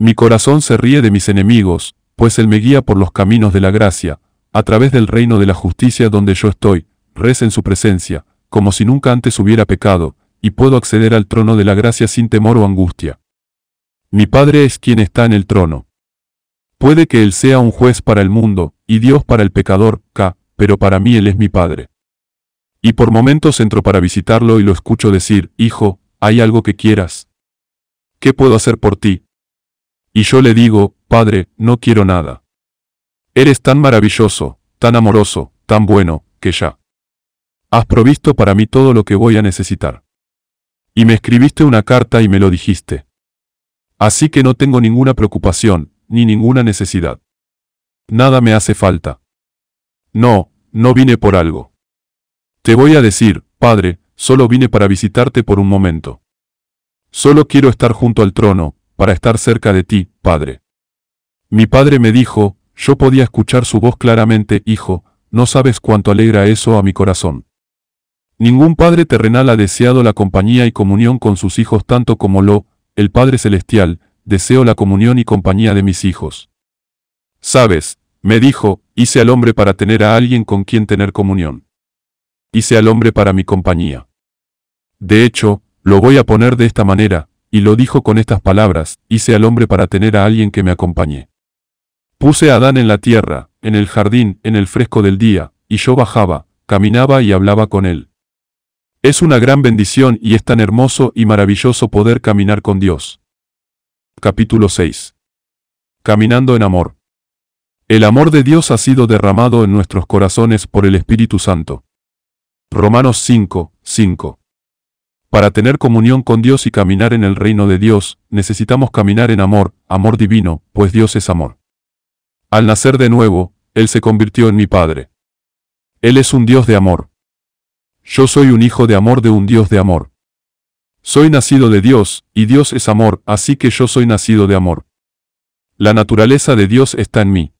Mi corazón se ríe de mis enemigos, pues Él me guía por los caminos de la gracia, a través del reino de la justicia donde yo estoy, reza en su presencia, como si nunca antes hubiera pecado, y puedo acceder al trono de la gracia sin temor o angustia. Mi Padre es quien está en el trono. Puede que Él sea un juez para el mundo, y Dios para el pecador, K, pero para mí Él es mi Padre. Y por momentos entro para visitarlo y lo escucho decir, Hijo, hay algo que quieras. ¿Qué puedo hacer por ti? Y yo le digo, Padre, no quiero nada. Eres tan maravilloso, tan amoroso, tan bueno, que ya. Has provisto para mí todo lo que voy a necesitar. Y me escribiste una carta y me lo dijiste. Así que no tengo ninguna preocupación, ni ninguna necesidad. Nada me hace falta. No, no vine por algo. Te voy a decir, Padre, solo vine para visitarte por un momento. Solo quiero estar junto al trono, para estar cerca de ti, Padre. Mi padre me dijo, yo podía escuchar su voz claramente, hijo, no sabes cuánto alegra eso a mi corazón. Ningún padre terrenal ha deseado la compañía y comunión con sus hijos tanto como lo, el Padre Celestial, deseo la comunión y compañía de mis hijos. Sabes, me dijo, hice al hombre para tener a alguien con quien tener comunión. Hice al hombre para mi compañía. De hecho, lo voy a poner de esta manera, y lo dijo con estas palabras, hice al hombre para tener a alguien que me acompañe. Puse a Adán en la tierra, en el jardín, en el fresco del día, y yo bajaba, caminaba y hablaba con él. Es una gran bendición y es tan hermoso y maravilloso poder caminar con Dios. Capítulo 6. Caminando en amor. El amor de Dios ha sido derramado en nuestros corazones por el Espíritu Santo. Romanos 5, 5. Para tener comunión con Dios y caminar en el reino de Dios, necesitamos caminar en amor, amor divino, pues Dios es amor. Al nacer de nuevo, Él se convirtió en mi Padre. Él es un Dios de amor. Yo soy un hijo de amor de un Dios de amor. Soy nacido de Dios, y Dios es amor, así que yo soy nacido de amor. La naturaleza de Dios está en mí.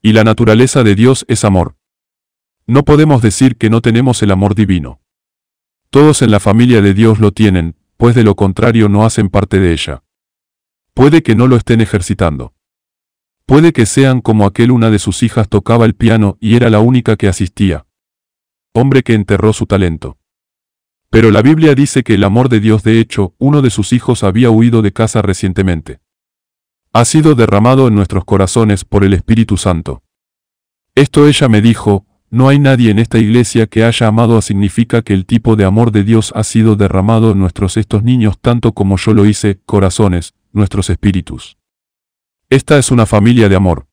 Y la naturaleza de Dios es amor. No podemos decir que no tenemos el amor divino. Todos en la familia de Dios lo tienen, pues de lo contrario no hacen parte de ella. Puede que no lo estén ejercitando. Puede que sean como aquel una de sus hijas tocaba el piano y era la única que asistía. Hombre que enterró su talento. Pero la Biblia dice que el amor de Dios de hecho, uno de sus hijos había huido de casa recientemente. Ha sido derramado en nuestros corazones por el Espíritu Santo. Esto ella me dijo, no hay nadie en esta iglesia que haya amado significa que el tipo de amor de Dios ha sido derramado en nuestros estos niños tanto como yo lo hice, corazones, nuestros espíritus. Esta es una familia de amor.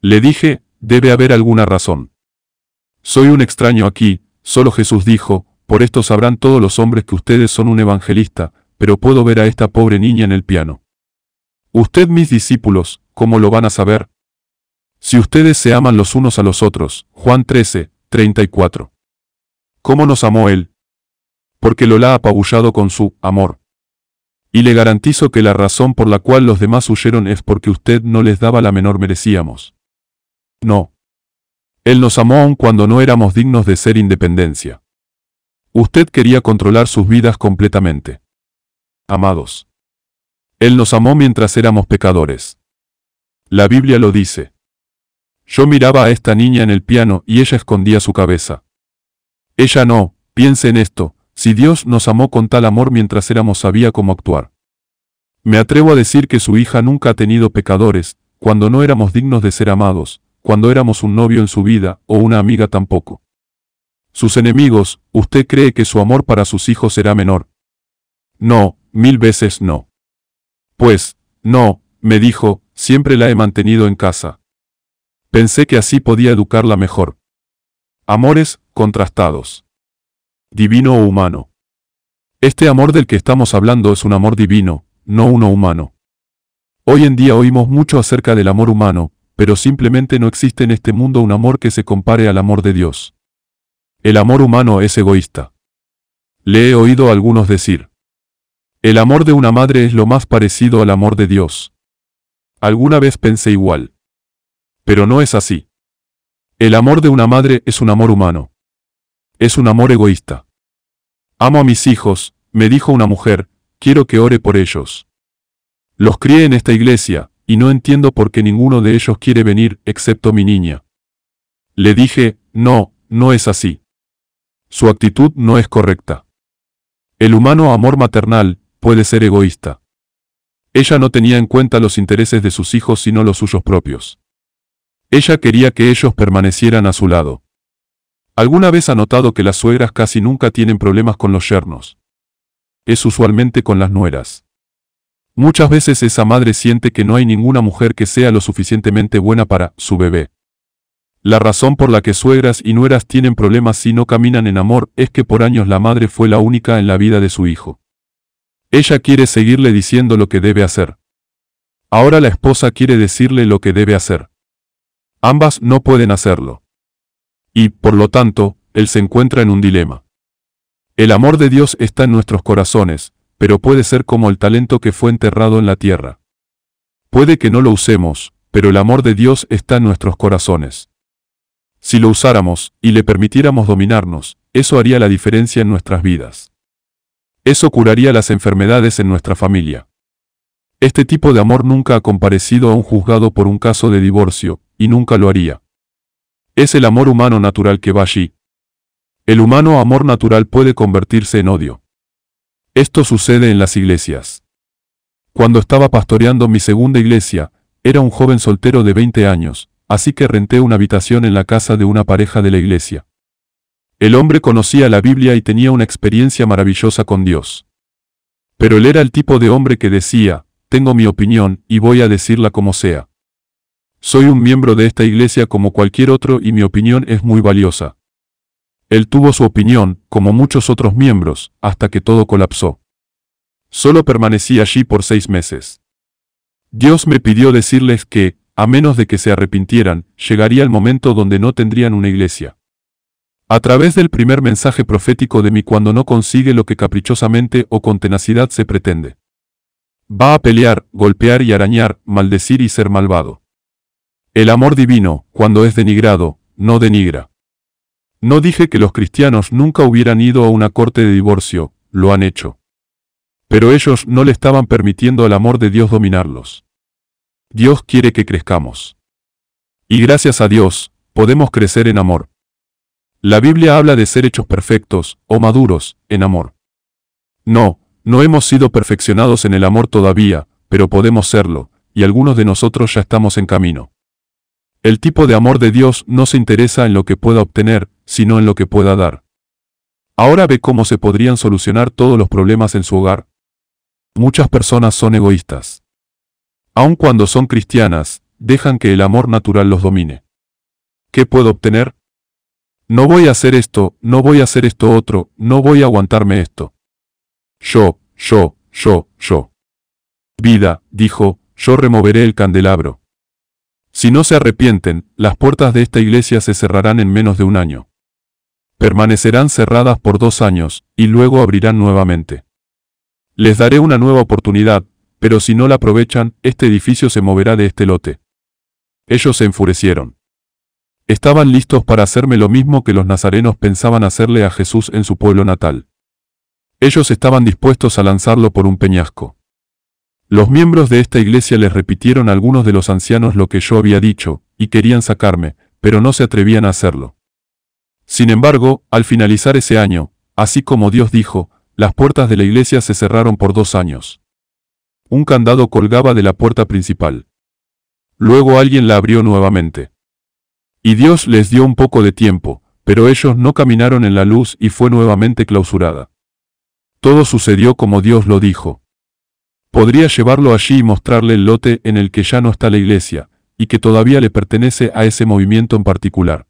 Le dije, debe haber alguna razón. Soy un extraño aquí, solo Jesús dijo, por esto sabrán todos los hombres que ustedes son un evangelista, pero puedo ver a esta pobre niña en el piano. Usted mis discípulos, ¿cómo lo van a saber? Si ustedes se aman los unos a los otros, Juan 13, 34. ¿Cómo nos amó Él? Porque lo la ha apabullado con su amor. Y le garantizo que la razón por la cual los demás huyeron es porque usted no les daba la menor merecíamos. No. Él nos amó aun cuando no éramos dignos de ser independencia. Usted quería controlar sus vidas completamente. Amados. Él nos amó mientras éramos pecadores. La Biblia lo dice. Yo miraba a esta niña en el piano y ella escondía su cabeza. Ella no, piense en esto, si Dios nos amó con tal amor mientras éramos sabía cómo actuar. Me atrevo a decir que su hija nunca ha tenido pecadores, cuando no éramos dignos de ser amados, cuando éramos un novio en su vida, o una amiga tampoco. Sus enemigos, usted cree que su amor para sus hijos será menor. No, mil veces no. Pues, no, me dijo, siempre la he mantenido en casa. Pensé que así podía educarla mejor. Amores, contrastados. Divino o humano. Este amor del que estamos hablando es un amor divino, no uno humano. Hoy en día oímos mucho acerca del amor humano, pero simplemente no existe en este mundo un amor que se compare al amor de Dios. El amor humano es egoísta. Le he oído algunos decir. El amor de una madre es lo más parecido al amor de Dios. Alguna vez pensé igual. Pero no es así. El amor de una madre es un amor humano. Es un amor egoísta. Amo a mis hijos, me dijo una mujer, quiero que ore por ellos. Los crié en esta iglesia, y no entiendo por qué ninguno de ellos quiere venir, excepto mi niña. Le dije, no, no es así. Su actitud no es correcta. El humano amor maternal puede ser egoísta. Ella no tenía en cuenta los intereses de sus hijos sino los suyos propios. Ella quería que ellos permanecieran a su lado. ¿Alguna vez ha notado que las suegras casi nunca tienen problemas con los yernos? Es usualmente con las nueras. Muchas veces esa madre siente que no hay ninguna mujer que sea lo suficientemente buena para su bebé. La razón por la que suegras y nueras tienen problemas si no caminan en amor es que por años la madre fue la única en la vida de su hijo. Ella quiere seguirle diciendo lo que debe hacer. Ahora la esposa quiere decirle lo que debe hacer. Ambas no pueden hacerlo. Y, por lo tanto, él se encuentra en un dilema. El amor de Dios está en nuestros corazones, pero puede ser como el talento que fue enterrado en la tierra. Puede que no lo usemos, pero el amor de Dios está en nuestros corazones. Si lo usáramos y le permitiéramos dominarnos, eso haría la diferencia en nuestras vidas. Eso curaría las enfermedades en nuestra familia. Este tipo de amor nunca ha comparecido a un juzgado por un caso de divorcio, y nunca lo haría. Es el amor humano natural que va allí. El humano amor natural puede convertirse en odio. Esto sucede en las iglesias. Cuando estaba pastoreando mi segunda iglesia, era un joven soltero de 20 años, así que renté una habitación en la casa de una pareja de la iglesia. El hombre conocía la Biblia y tenía una experiencia maravillosa con Dios. Pero él era el tipo de hombre que decía, tengo mi opinión y voy a decirla como sea. Soy un miembro de esta iglesia como cualquier otro y mi opinión es muy valiosa. Él tuvo su opinión, como muchos otros miembros, hasta que todo colapsó. Solo permanecí allí por seis meses. Dios me pidió decirles que, a menos de que se arrepintieran, llegaría el momento donde no tendrían una iglesia. A través del primer mensaje profético de mí cuando no consigue lo que caprichosamente o con tenacidad se pretende. Va a pelear, golpear y arañar, maldecir y ser malvado. El amor divino, cuando es denigrado, no denigra. No dije que los cristianos nunca hubieran ido a una corte de divorcio, lo han hecho. Pero ellos no le estaban permitiendo al amor de Dios dominarlos. Dios quiere que crezcamos. Y gracias a Dios, podemos crecer en amor. La Biblia habla de ser hechos perfectos, o maduros, en amor. No, no hemos sido perfeccionados en el amor todavía, pero podemos serlo, y algunos de nosotros ya estamos en camino. El tipo de amor de Dios no se interesa en lo que pueda obtener, sino en lo que pueda dar. Ahora ve cómo se podrían solucionar todos los problemas en su hogar. Muchas personas son egoístas. Aun cuando son cristianas, dejan que el amor natural los domine. ¿Qué puedo obtener? No voy a hacer esto, no voy a hacer esto otro, no voy a aguantarme esto. Yo, yo, yo, yo. Vida, dijo, yo removeré el candelabro. Si no se arrepienten, las puertas de esta iglesia se cerrarán en menos de un año. Permanecerán cerradas por dos años, y luego abrirán nuevamente. Les daré una nueva oportunidad, pero si no la aprovechan, este edificio se moverá de este lote. Ellos se enfurecieron. Estaban listos para hacerme lo mismo que los nazarenos pensaban hacerle a Jesús en su pueblo natal. Ellos estaban dispuestos a lanzarlo por un peñasco. Los miembros de esta iglesia les repitieron algunos de los ancianos lo que yo había dicho, y querían sacarme, pero no se atrevían a hacerlo. Sin embargo, al finalizar ese año, así como Dios dijo, las puertas de la iglesia se cerraron por dos años. Un candado colgaba de la puerta principal. Luego alguien la abrió nuevamente. Y Dios les dio un poco de tiempo, pero ellos no caminaron en la luz y fue nuevamente clausurada. Todo sucedió como Dios lo dijo podría llevarlo allí y mostrarle el lote en el que ya no está la iglesia, y que todavía le pertenece a ese movimiento en particular.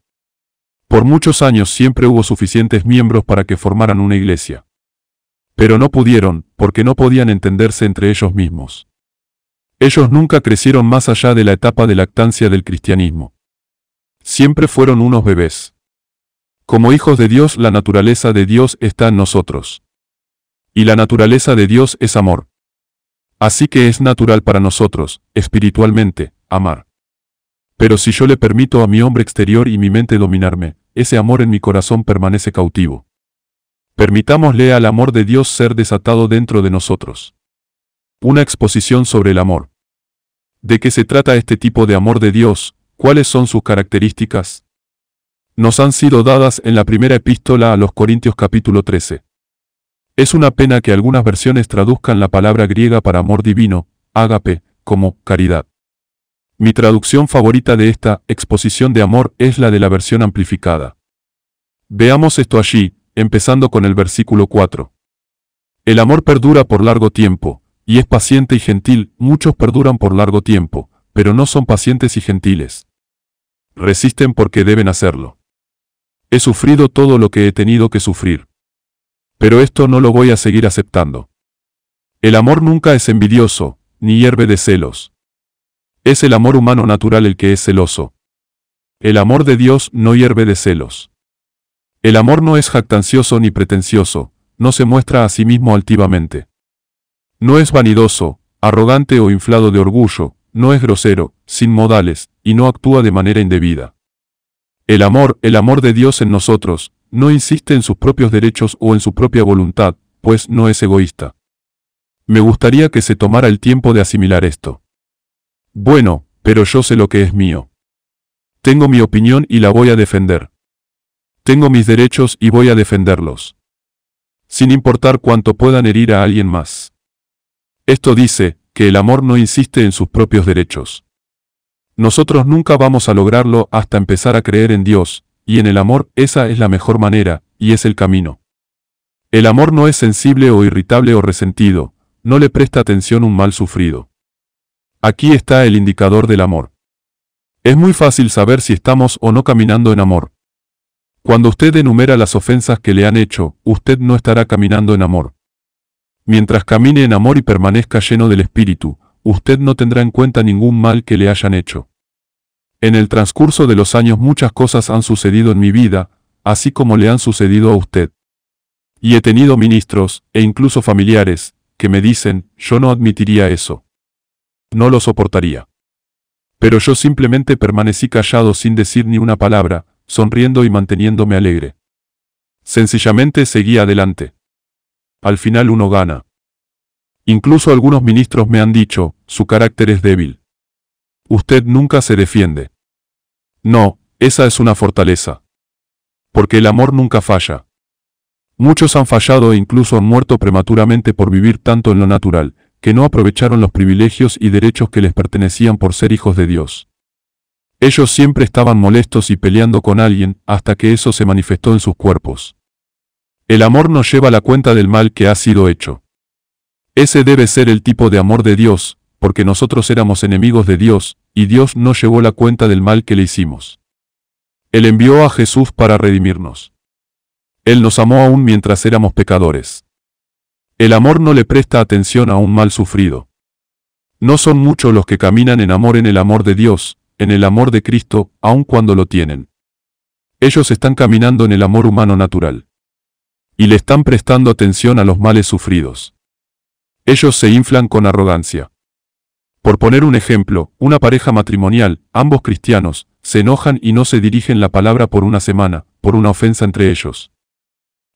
Por muchos años siempre hubo suficientes miembros para que formaran una iglesia. Pero no pudieron, porque no podían entenderse entre ellos mismos. Ellos nunca crecieron más allá de la etapa de lactancia del cristianismo. Siempre fueron unos bebés. Como hijos de Dios, la naturaleza de Dios está en nosotros. Y la naturaleza de Dios es amor. Así que es natural para nosotros, espiritualmente, amar. Pero si yo le permito a mi hombre exterior y mi mente dominarme, ese amor en mi corazón permanece cautivo. Permitámosle al amor de Dios ser desatado dentro de nosotros. Una exposición sobre el amor. ¿De qué se trata este tipo de amor de Dios? ¿Cuáles son sus características? Nos han sido dadas en la primera epístola a los Corintios capítulo 13. Es una pena que algunas versiones traduzcan la palabra griega para amor divino, ágape, como caridad. Mi traducción favorita de esta exposición de amor es la de la versión amplificada. Veamos esto allí, empezando con el versículo 4. El amor perdura por largo tiempo, y es paciente y gentil, muchos perduran por largo tiempo, pero no son pacientes y gentiles. Resisten porque deben hacerlo. He sufrido todo lo que he tenido que sufrir pero esto no lo voy a seguir aceptando. El amor nunca es envidioso, ni hierve de celos. Es el amor humano natural el que es celoso. El amor de Dios no hierve de celos. El amor no es jactancioso ni pretencioso, no se muestra a sí mismo altivamente. No es vanidoso, arrogante o inflado de orgullo, no es grosero, sin modales, y no actúa de manera indebida. El amor, el amor de Dios en nosotros, no insiste en sus propios derechos o en su propia voluntad, pues no es egoísta. Me gustaría que se tomara el tiempo de asimilar esto. Bueno, pero yo sé lo que es mío. Tengo mi opinión y la voy a defender. Tengo mis derechos y voy a defenderlos. Sin importar cuánto puedan herir a alguien más. Esto dice, que el amor no insiste en sus propios derechos. Nosotros nunca vamos a lograrlo hasta empezar a creer en Dios, y en el amor esa es la mejor manera, y es el camino. El amor no es sensible o irritable o resentido, no le presta atención un mal sufrido. Aquí está el indicador del amor. Es muy fácil saber si estamos o no caminando en amor. Cuando usted enumera las ofensas que le han hecho, usted no estará caminando en amor. Mientras camine en amor y permanezca lleno del Espíritu, usted no tendrá en cuenta ningún mal que le hayan hecho. En el transcurso de los años muchas cosas han sucedido en mi vida, así como le han sucedido a usted. Y he tenido ministros, e incluso familiares, que me dicen, yo no admitiría eso. No lo soportaría. Pero yo simplemente permanecí callado sin decir ni una palabra, sonriendo y manteniéndome alegre. Sencillamente seguí adelante. Al final uno gana. Incluso algunos ministros me han dicho, su carácter es débil usted nunca se defiende. No, esa es una fortaleza. Porque el amor nunca falla. Muchos han fallado e incluso han muerto prematuramente por vivir tanto en lo natural, que no aprovecharon los privilegios y derechos que les pertenecían por ser hijos de Dios. Ellos siempre estaban molestos y peleando con alguien hasta que eso se manifestó en sus cuerpos. El amor no lleva la cuenta del mal que ha sido hecho. Ese debe ser el tipo de amor de Dios, porque nosotros éramos enemigos de Dios, y Dios no llevó la cuenta del mal que le hicimos. Él envió a Jesús para redimirnos. Él nos amó aún mientras éramos pecadores. El amor no le presta atención a un mal sufrido. No son muchos los que caminan en amor en el amor de Dios, en el amor de Cristo, aun cuando lo tienen. Ellos están caminando en el amor humano natural. Y le están prestando atención a los males sufridos. Ellos se inflan con arrogancia. Por poner un ejemplo, una pareja matrimonial, ambos cristianos, se enojan y no se dirigen la palabra por una semana, por una ofensa entre ellos.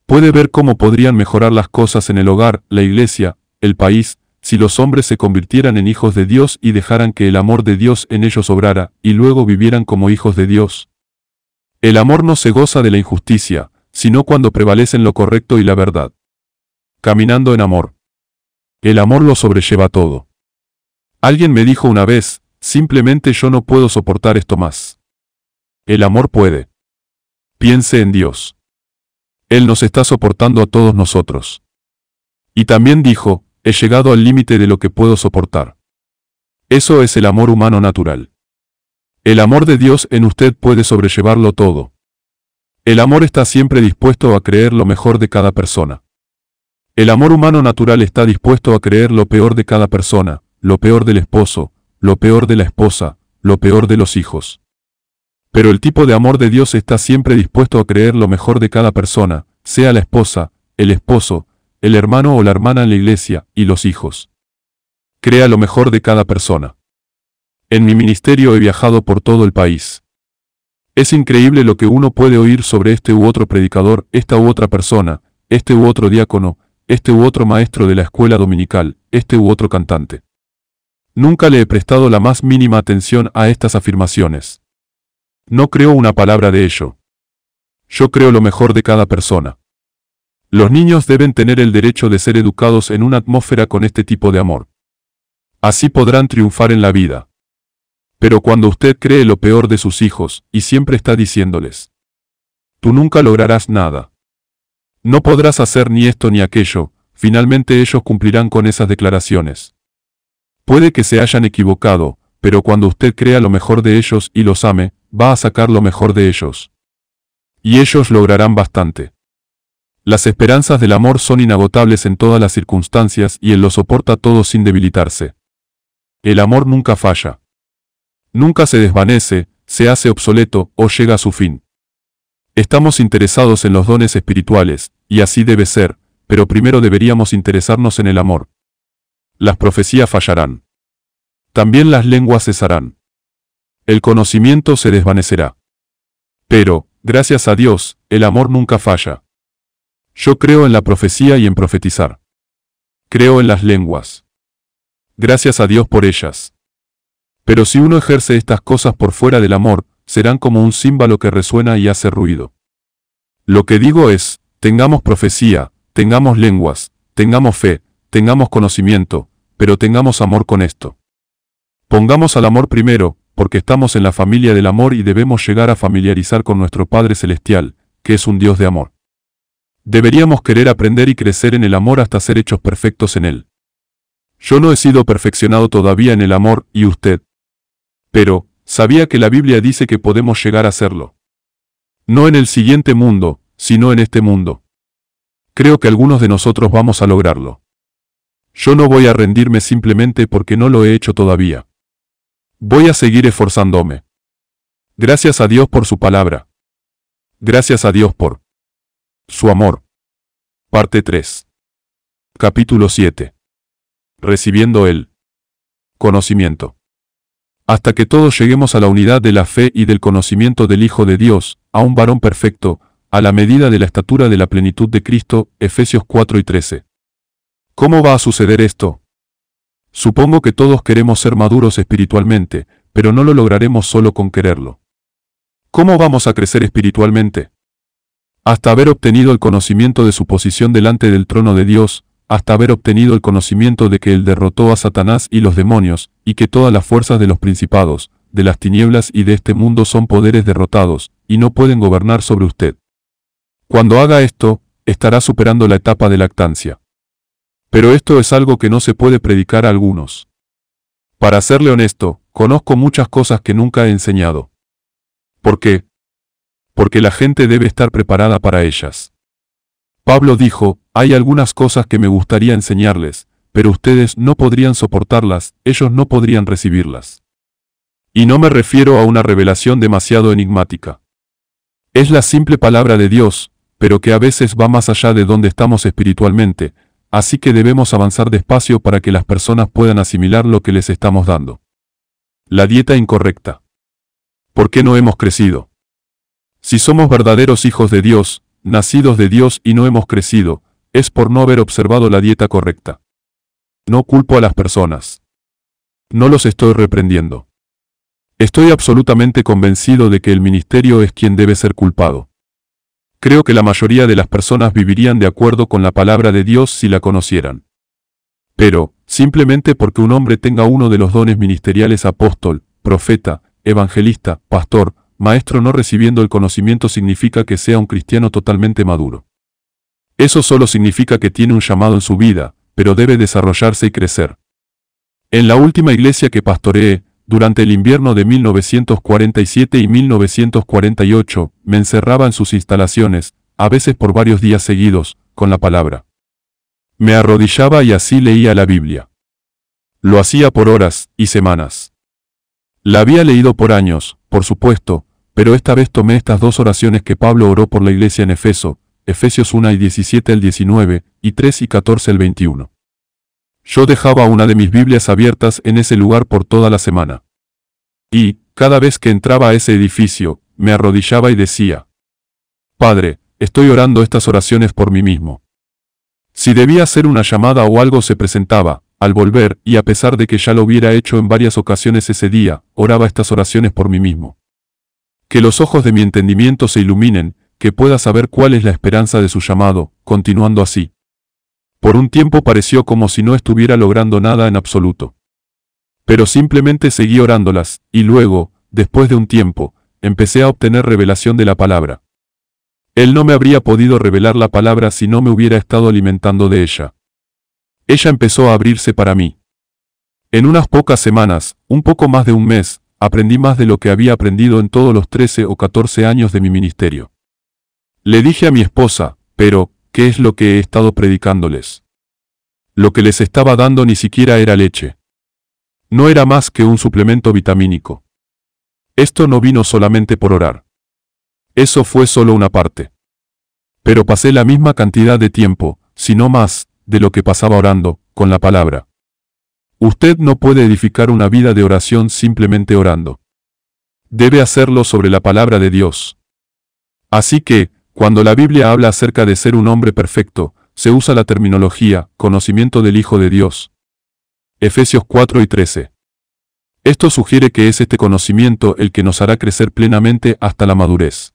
Puede ver cómo podrían mejorar las cosas en el hogar, la iglesia, el país, si los hombres se convirtieran en hijos de Dios y dejaran que el amor de Dios en ellos obrara, y luego vivieran como hijos de Dios. El amor no se goza de la injusticia, sino cuando prevalecen lo correcto y la verdad. Caminando en amor. El amor lo sobrelleva todo. Alguien me dijo una vez, simplemente yo no puedo soportar esto más. El amor puede. Piense en Dios. Él nos está soportando a todos nosotros. Y también dijo, he llegado al límite de lo que puedo soportar. Eso es el amor humano natural. El amor de Dios en usted puede sobrellevarlo todo. El amor está siempre dispuesto a creer lo mejor de cada persona. El amor humano natural está dispuesto a creer lo peor de cada persona, lo peor del esposo, lo peor de la esposa, lo peor de los hijos. Pero el tipo de amor de Dios está siempre dispuesto a creer lo mejor de cada persona, sea la esposa, el esposo, el hermano o la hermana en la iglesia, y los hijos. Crea lo mejor de cada persona. En mi ministerio he viajado por todo el país. Es increíble lo que uno puede oír sobre este u otro predicador, esta u otra persona, este u otro diácono, este u otro maestro de la escuela dominical, este u otro cantante. Nunca le he prestado la más mínima atención a estas afirmaciones. No creo una palabra de ello. Yo creo lo mejor de cada persona. Los niños deben tener el derecho de ser educados en una atmósfera con este tipo de amor. Así podrán triunfar en la vida. Pero cuando usted cree lo peor de sus hijos, y siempre está diciéndoles, tú nunca lograrás nada. No podrás hacer ni esto ni aquello, finalmente ellos cumplirán con esas declaraciones. Puede que se hayan equivocado, pero cuando usted crea lo mejor de ellos y los ame, va a sacar lo mejor de ellos. Y ellos lograrán bastante. Las esperanzas del amor son inagotables en todas las circunstancias y él lo soporta todo sin debilitarse. El amor nunca falla. Nunca se desvanece, se hace obsoleto o llega a su fin. Estamos interesados en los dones espirituales, y así debe ser, pero primero deberíamos interesarnos en el amor las profecías fallarán. También las lenguas cesarán. El conocimiento se desvanecerá. Pero, gracias a Dios, el amor nunca falla. Yo creo en la profecía y en profetizar. Creo en las lenguas. Gracias a Dios por ellas. Pero si uno ejerce estas cosas por fuera del amor, serán como un símbolo que resuena y hace ruido. Lo que digo es, tengamos profecía, tengamos lenguas, tengamos fe, tengamos conocimiento, pero tengamos amor con esto. Pongamos al amor primero, porque estamos en la familia del amor y debemos llegar a familiarizar con nuestro Padre Celestial, que es un Dios de amor. Deberíamos querer aprender y crecer en el amor hasta ser hechos perfectos en él. Yo no he sido perfeccionado todavía en el amor, y usted. Pero, sabía que la Biblia dice que podemos llegar a serlo. No en el siguiente mundo, sino en este mundo. Creo que algunos de nosotros vamos a lograrlo. Yo no voy a rendirme simplemente porque no lo he hecho todavía. Voy a seguir esforzándome. Gracias a Dios por su palabra. Gracias a Dios por su amor. Parte 3. Capítulo 7. Recibiendo el conocimiento. Hasta que todos lleguemos a la unidad de la fe y del conocimiento del Hijo de Dios, a un varón perfecto, a la medida de la estatura de la plenitud de Cristo, Efesios 4 y 13. ¿Cómo va a suceder esto? Supongo que todos queremos ser maduros espiritualmente, pero no lo lograremos solo con quererlo. ¿Cómo vamos a crecer espiritualmente? Hasta haber obtenido el conocimiento de su posición delante del trono de Dios, hasta haber obtenido el conocimiento de que Él derrotó a Satanás y los demonios, y que todas las fuerzas de los principados, de las tinieblas y de este mundo son poderes derrotados, y no pueden gobernar sobre usted. Cuando haga esto, estará superando la etapa de lactancia. Pero esto es algo que no se puede predicar a algunos. Para serle honesto, conozco muchas cosas que nunca he enseñado. ¿Por qué? Porque la gente debe estar preparada para ellas. Pablo dijo, hay algunas cosas que me gustaría enseñarles, pero ustedes no podrían soportarlas, ellos no podrían recibirlas. Y no me refiero a una revelación demasiado enigmática. Es la simple palabra de Dios, pero que a veces va más allá de donde estamos espiritualmente, así que debemos avanzar despacio para que las personas puedan asimilar lo que les estamos dando. La dieta incorrecta. ¿Por qué no hemos crecido? Si somos verdaderos hijos de Dios, nacidos de Dios y no hemos crecido, es por no haber observado la dieta correcta. No culpo a las personas. No los estoy reprendiendo. Estoy absolutamente convencido de que el ministerio es quien debe ser culpado. Creo que la mayoría de las personas vivirían de acuerdo con la palabra de Dios si la conocieran. Pero, simplemente porque un hombre tenga uno de los dones ministeriales apóstol, profeta, evangelista, pastor, maestro no recibiendo el conocimiento significa que sea un cristiano totalmente maduro. Eso solo significa que tiene un llamado en su vida, pero debe desarrollarse y crecer. En la última iglesia que pastoreé, durante el invierno de 1947 y 1948, me encerraba en sus instalaciones, a veces por varios días seguidos, con la palabra. Me arrodillaba y así leía la Biblia. Lo hacía por horas y semanas. La había leído por años, por supuesto, pero esta vez tomé estas dos oraciones que Pablo oró por la iglesia en Efeso, Efesios 1 y 17 al 19, y 3 y 14 al 21. Yo dejaba una de mis Biblias abiertas en ese lugar por toda la semana. Y, cada vez que entraba a ese edificio, me arrodillaba y decía, Padre, estoy orando estas oraciones por mí mismo. Si debía hacer una llamada o algo se presentaba, al volver, y a pesar de que ya lo hubiera hecho en varias ocasiones ese día, oraba estas oraciones por mí mismo. Que los ojos de mi entendimiento se iluminen, que pueda saber cuál es la esperanza de su llamado, continuando así. Por un tiempo pareció como si no estuviera logrando nada en absoluto. Pero simplemente seguí orándolas, y luego, después de un tiempo, empecé a obtener revelación de la palabra. Él no me habría podido revelar la palabra si no me hubiera estado alimentando de ella. Ella empezó a abrirse para mí. En unas pocas semanas, un poco más de un mes, aprendí más de lo que había aprendido en todos los 13 o 14 años de mi ministerio. Le dije a mi esposa, pero, ¿qué es lo que he estado predicándoles? Lo que les estaba dando ni siquiera era leche. No era más que un suplemento vitamínico. Esto no vino solamente por orar. Eso fue solo una parte. Pero pasé la misma cantidad de tiempo, si no más, de lo que pasaba orando, con la palabra. Usted no puede edificar una vida de oración simplemente orando. Debe hacerlo sobre la palabra de Dios. Así que, cuando la Biblia habla acerca de ser un hombre perfecto, se usa la terminología conocimiento del Hijo de Dios. Efesios 4 y 13. Esto sugiere que es este conocimiento el que nos hará crecer plenamente hasta la madurez.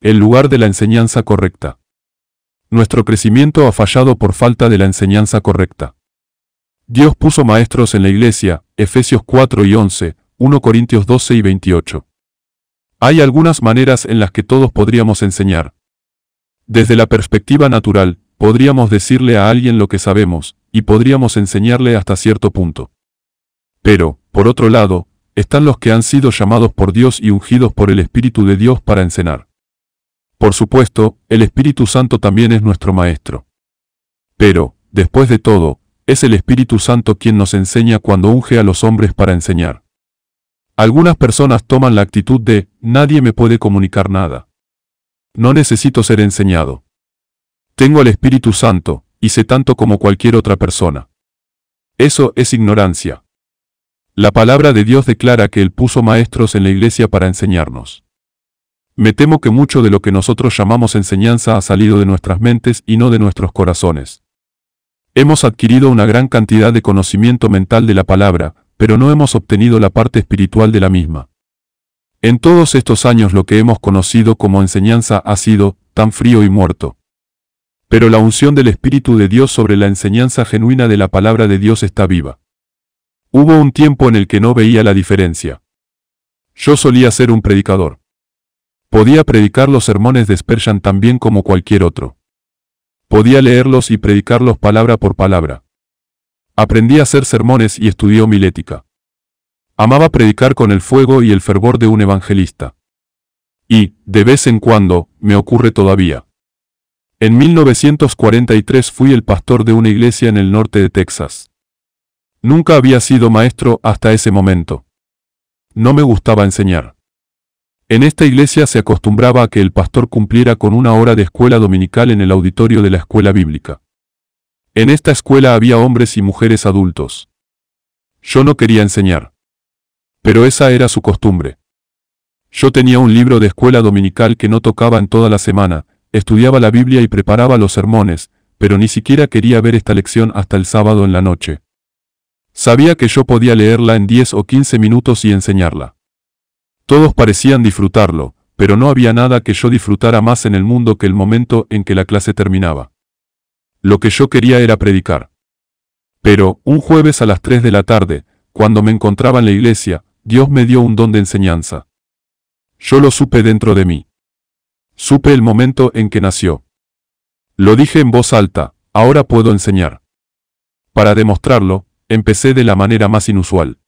El lugar de la enseñanza correcta. Nuestro crecimiento ha fallado por falta de la enseñanza correcta. Dios puso maestros en la iglesia, Efesios 4 y 11, 1 Corintios 12 y 28. Hay algunas maneras en las que todos podríamos enseñar. Desde la perspectiva natural, podríamos decirle a alguien lo que sabemos, y podríamos enseñarle hasta cierto punto. Pero, por otro lado, están los que han sido llamados por Dios y ungidos por el Espíritu de Dios para enseñar. Por supuesto, el Espíritu Santo también es nuestro Maestro. Pero, después de todo, es el Espíritu Santo quien nos enseña cuando unge a los hombres para enseñar. Algunas personas toman la actitud de, nadie me puede comunicar nada. No necesito ser enseñado. Tengo el Espíritu Santo, y sé tanto como cualquier otra persona. Eso es ignorancia. La palabra de Dios declara que Él puso maestros en la iglesia para enseñarnos. Me temo que mucho de lo que nosotros llamamos enseñanza ha salido de nuestras mentes y no de nuestros corazones. Hemos adquirido una gran cantidad de conocimiento mental de la palabra, pero no hemos obtenido la parte espiritual de la misma. En todos estos años lo que hemos conocido como enseñanza ha sido tan frío y muerto. Pero la unción del Espíritu de Dios sobre la enseñanza genuina de la palabra de Dios está viva. Hubo un tiempo en el que no veía la diferencia. Yo solía ser un predicador. Podía predicar los sermones de Spurgeon tan bien como cualquier otro. Podía leerlos y predicarlos palabra por palabra. Aprendí a hacer sermones y estudió milética. Amaba predicar con el fuego y el fervor de un evangelista. Y, de vez en cuando, me ocurre todavía. En 1943 fui el pastor de una iglesia en el norte de Texas. Nunca había sido maestro hasta ese momento. No me gustaba enseñar. En esta iglesia se acostumbraba a que el pastor cumpliera con una hora de escuela dominical en el auditorio de la escuela bíblica. En esta escuela había hombres y mujeres adultos. Yo no quería enseñar. Pero esa era su costumbre. Yo tenía un libro de escuela dominical que no tocaba en toda la semana, estudiaba la Biblia y preparaba los sermones, pero ni siquiera quería ver esta lección hasta el sábado en la noche. Sabía que yo podía leerla en 10 o 15 minutos y enseñarla. Todos parecían disfrutarlo, pero no había nada que yo disfrutara más en el mundo que el momento en que la clase terminaba. Lo que yo quería era predicar. Pero, un jueves a las 3 de la tarde, cuando me encontraba en la iglesia, Dios me dio un don de enseñanza. Yo lo supe dentro de mí. Supe el momento en que nació. Lo dije en voz alta, ahora puedo enseñar. Para demostrarlo, empecé de la manera más inusual.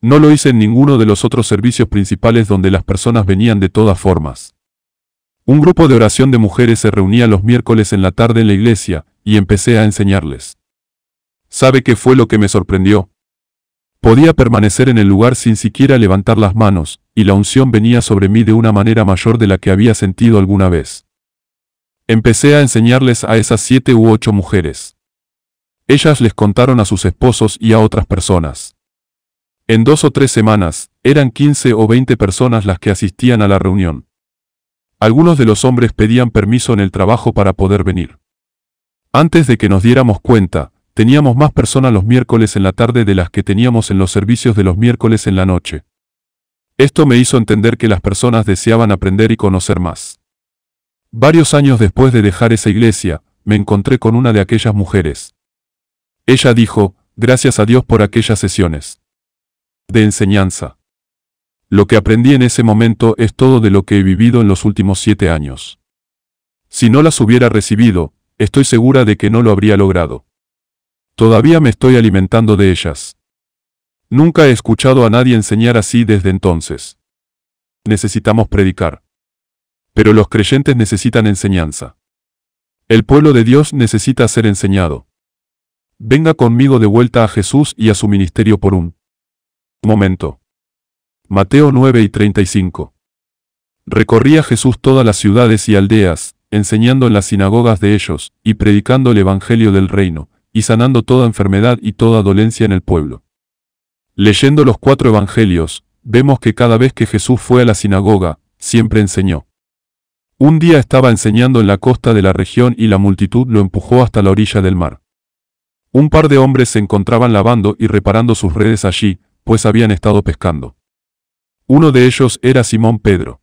No lo hice en ninguno de los otros servicios principales donde las personas venían de todas formas. Un grupo de oración de mujeres se reunía los miércoles en la tarde en la iglesia, y empecé a enseñarles. ¿Sabe qué fue lo que me sorprendió? Podía permanecer en el lugar sin siquiera levantar las manos, y la unción venía sobre mí de una manera mayor de la que había sentido alguna vez. Empecé a enseñarles a esas siete u ocho mujeres. Ellas les contaron a sus esposos y a otras personas. En dos o tres semanas, eran quince o veinte personas las que asistían a la reunión algunos de los hombres pedían permiso en el trabajo para poder venir. Antes de que nos diéramos cuenta, teníamos más personas los miércoles en la tarde de las que teníamos en los servicios de los miércoles en la noche. Esto me hizo entender que las personas deseaban aprender y conocer más. Varios años después de dejar esa iglesia, me encontré con una de aquellas mujeres. Ella dijo, gracias a Dios por aquellas sesiones de enseñanza. Lo que aprendí en ese momento es todo de lo que he vivido en los últimos siete años. Si no las hubiera recibido, estoy segura de que no lo habría logrado. Todavía me estoy alimentando de ellas. Nunca he escuchado a nadie enseñar así desde entonces. Necesitamos predicar. Pero los creyentes necesitan enseñanza. El pueblo de Dios necesita ser enseñado. Venga conmigo de vuelta a Jesús y a su ministerio por un momento. Mateo 9 y 35. Recorría Jesús todas las ciudades y aldeas, enseñando en las sinagogas de ellos, y predicando el Evangelio del reino, y sanando toda enfermedad y toda dolencia en el pueblo. Leyendo los cuatro Evangelios, vemos que cada vez que Jesús fue a la sinagoga, siempre enseñó. Un día estaba enseñando en la costa de la región y la multitud lo empujó hasta la orilla del mar. Un par de hombres se encontraban lavando y reparando sus redes allí, pues habían estado pescando. Uno de ellos era Simón Pedro.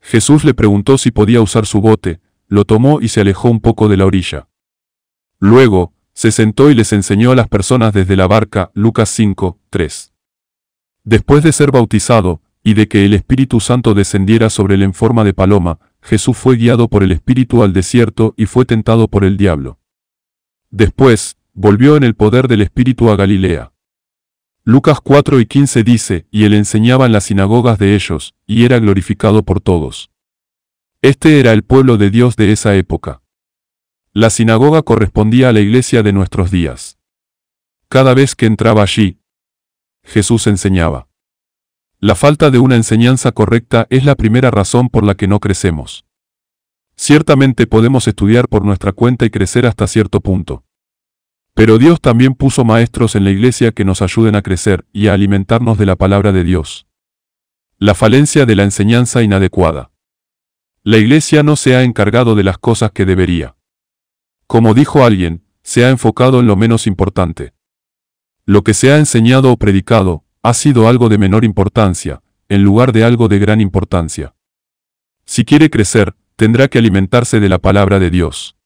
Jesús le preguntó si podía usar su bote, lo tomó y se alejó un poco de la orilla. Luego, se sentó y les enseñó a las personas desde la barca, Lucas 5, 3. Después de ser bautizado, y de que el Espíritu Santo descendiera sobre él en forma de paloma, Jesús fue guiado por el Espíritu al desierto y fue tentado por el diablo. Después, volvió en el poder del Espíritu a Galilea. Lucas 4 y 15 dice, y él enseñaba en las sinagogas de ellos, y era glorificado por todos. Este era el pueblo de Dios de esa época. La sinagoga correspondía a la iglesia de nuestros días. Cada vez que entraba allí, Jesús enseñaba. La falta de una enseñanza correcta es la primera razón por la que no crecemos. Ciertamente podemos estudiar por nuestra cuenta y crecer hasta cierto punto. Pero Dios también puso maestros en la iglesia que nos ayuden a crecer y a alimentarnos de la palabra de Dios. La falencia de la enseñanza inadecuada. La iglesia no se ha encargado de las cosas que debería. Como dijo alguien, se ha enfocado en lo menos importante. Lo que se ha enseñado o predicado, ha sido algo de menor importancia, en lugar de algo de gran importancia. Si quiere crecer, tendrá que alimentarse de la palabra de Dios.